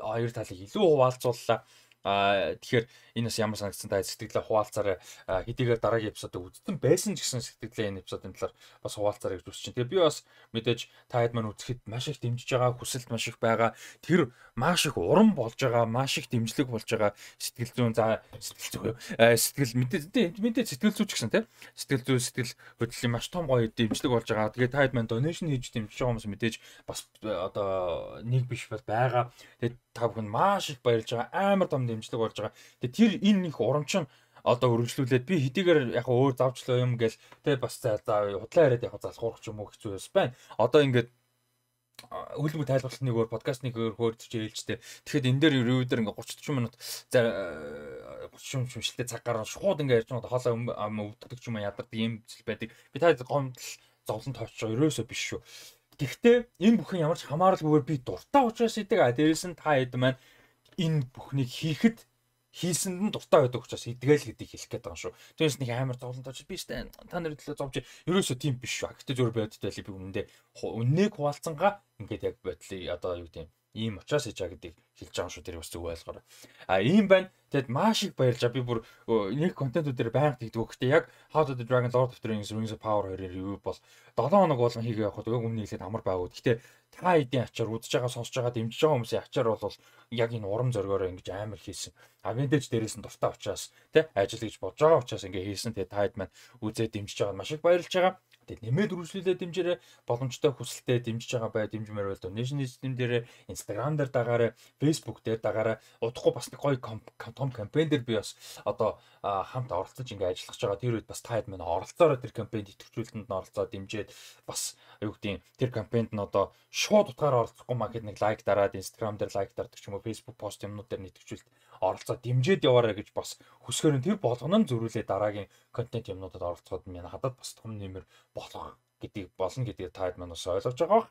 хоёр талыг илүү хуваалцууллаа Аа тэгэхээр энэ бас ямар санагдсан та сэтгэлээ хуваалцаарай. Хэдийгээр дараагийн эпизодыг үзсэн байсан ч гэсэн сэтгэлээ энэ эпизодын талаар бас хуваалцаарай гэж үсчин. Тэгээ би бас мэдээж та хэд маань үзэхэд маш их дэмжиж байгаа, хүсэлт маш их байгаа. Тэр маш их урам болж байгаа, маш их дэмжлэг болж байгаа сэтгэл зүйн за сэтгэл зүй. Сэтгэл мэдээ мэдээ сэтгэл зүйч гэсэн тийм. Сэтгэл зүй сэтгэл хөдлөлийн маш том гоё дэмжлэг болж байгаа. Тэгээ та хэд маань донешн хийж дэмжиж байгаа хүмүүс мэдээж бас одоо нэг биш бас байгаа. Тэгээ та бүхэн маш их баярлж байгаа. Амар том дэмжлэг болж байгаа. Тэгээ тэр энэ их урамчин одоо өргөжлүүлээд би хэдийгээр яг өөр завчлаа юм гэл тэгээ бас за худлаа яриад яг залхуурах ч юм уу хэцүү бас байна. Одоо ингээд үлгүү тайлбарлалтны өөр подкастны өөр хөөрч ээлжтэй. Тэгэхэд энэ дээр ревьюдер ингээ 30 40 минут за 30 шимшилтэй цаг гаргаж шууд ингээ ярьж байгаа хоолой өвддөг юм ядардаг юм зүйл байдаг. Би та гомдол зовлон тооч ерөөсөө биш шүү. Гэхдээ энэ бүхэн ямар ч хамааралгүйгээр би дуртай уучраас идэг а дээрээс нь та хэд маань энэ бүхнийг хийхэд хийсэнд нь дуртай байдаг учраас эдгээл гэдгийг хэлэх гээд байгаа юм шүү. Тэрс нэг амар тоглолтооч би штэ та нар төлөө зовж ерөөсөө тийм биш шүү. Гэхдээ зөвөр бодтой байли би үнэндээ үннийг хуваалцангаа ингээд яг бодлоо одоо юу гэдэг юм Ийм учраас хийж байгаа гэдэг хэлж байгаа юм шүү тэр бас зүг ойлгоорой. А ийм байна. Тэгэд маш их баярлаа. Би бүр нэг контентууд дээр байнга тэгдэг өгөхтэй яг How to the Dragon Lord of the Rings Rings of Power 2-ын review бол 7 хоног болгон хийгээ явах гэдэг өмнө хэлээд амар байгууд. Гэтэ та хэдийн ачаар үзэж байгаа сонсож байгаа дэмжиж байгаа хүмүүсийн ачаар бол яг энэ урам зоригоор ингэж амар хийсэн. Авендэж дээрээс нь дуртай учраас тий ажил гэж бодож байгаа учраас ингэ хийсэн. Тэгээ та хэд маань үзээд дэмжиж байгаа маш их баярлж байгаа. Тэгээ нэмээд үргэлжлүүлээ дэмжээрэй боломжтой хүсэлтэд дэмжиж байгаа бай дэмжмээр бол donation system дээр Instagram дээр дагаарай, Facebook дээр дагаарай. Удахгүй бас нэг гоё том кампайн дээр би бас одоо хамт оролцож ингээ ажиллаж байгаа. Тэр үед бас таид минь оролцоороо тэр кампайнд идэвхжүүлэлтэнд нь оролцоо дэмжиэд бас юу гэдгийг тэр кампайнд нь одоо шууд утгаар оролцохгүй маа гэдэг нэг лайк дараад Instagram дээр лайк дардаг ч юм уу Facebook пост юмнууд дээр нэвтрүүлэлт оролцоод дэмжиж яваарэ гэж бас хүсгээр нь тэр болгоно нь зөрүүлээ дараагийн контент юмнуудад оролцоход минь хадад бас том нэмэр болох гэдгийг болно гэдгийг таад мань бас ойлгож байгаа бох.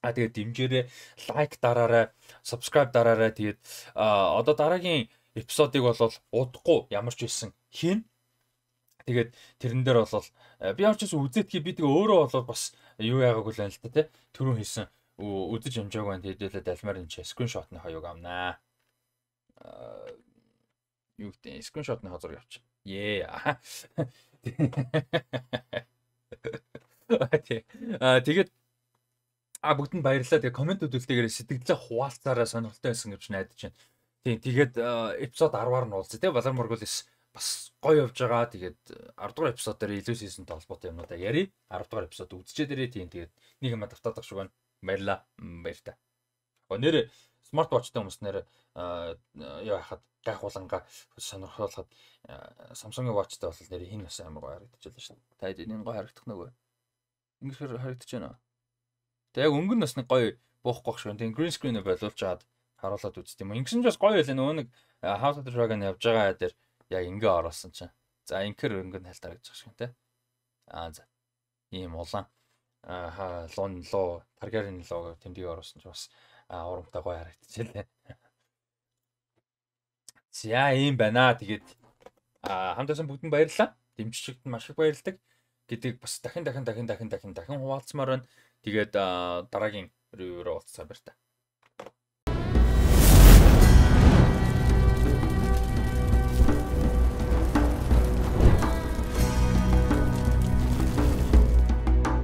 А тэгээд дэмжээрэй, лайк дараарай, subscribe дараарай. Тэгээд одоо дараагийн эпизодыг бол удахгүй ямар ч байсан хийн. Тэгээд тэрэн дээр бол би ямар ч бас үзэтгий би тэгээ өөрөө бол бас юу яагаагүй л байна л та тий. Төрөө хийсэн үзэж амжаагүй байна. Тэгээд хэлээд алмаар энэ скриншот нь хоёуг амнаа юу гэдэг скриншотны хазар явчих. Ее. А тэгээд а бүгдэнд баярлалаа. Тэгээ комент үзүүлтэйгээр сэтгэлээ хуваалцаараа сонирхолтой байсан гэж найдаж байна. Тийм тэгээд эпизод 10-аар нь уулзъя тийм Валар Моргулис бас гоё явж байгаа. Тэгээд 10 дугаар эпизод дээр илүү сизонтой холбоотой юмнуудаа ярий. 10 дугаар эпизод үзчихээд ирээ. Тийм тэгээд нэг юм давтаадах шиг байна. Баярлаа. Баяр та. Өнөөдөр смартвочтой өмснөр яа хахад гайхууланга сонирхолоход Samsung-ийн watchтай бол нэр хин бас амар гоё харагдчихлаа шүү дээ. Та энэ гоё харагдах нөгөө. Ингэхээр харагдаж байна. Тэг яг өнгөн бас нэг гоё буухгүй шүү. Тэг green screen-ээр болуулж хаад харуулад үзт юм. Ингэсэн ч бас гоё байлаа нөгөө нэг House of the Dragon явж байгаа дээр яг ингээ оруулсан чинь. За инкер өнгөнд хальтаа гэж шиг те. Аа за. Ийм улаан аа лун луу Targaryen луу тэмдэг оруулсан чинь бас урамтай гоё харагдчихлээ. За ийм байна. Тэгээд хамтаасан бүгдэнд баярлалаа. Дэмжигчд нь маш их баярлдаг. Гэдгийг бас дахин дахин дахин дахин дахин дахин хуваалцмаар байна. Тэгээд дараагийн ревю руу уулзсаа баяр та.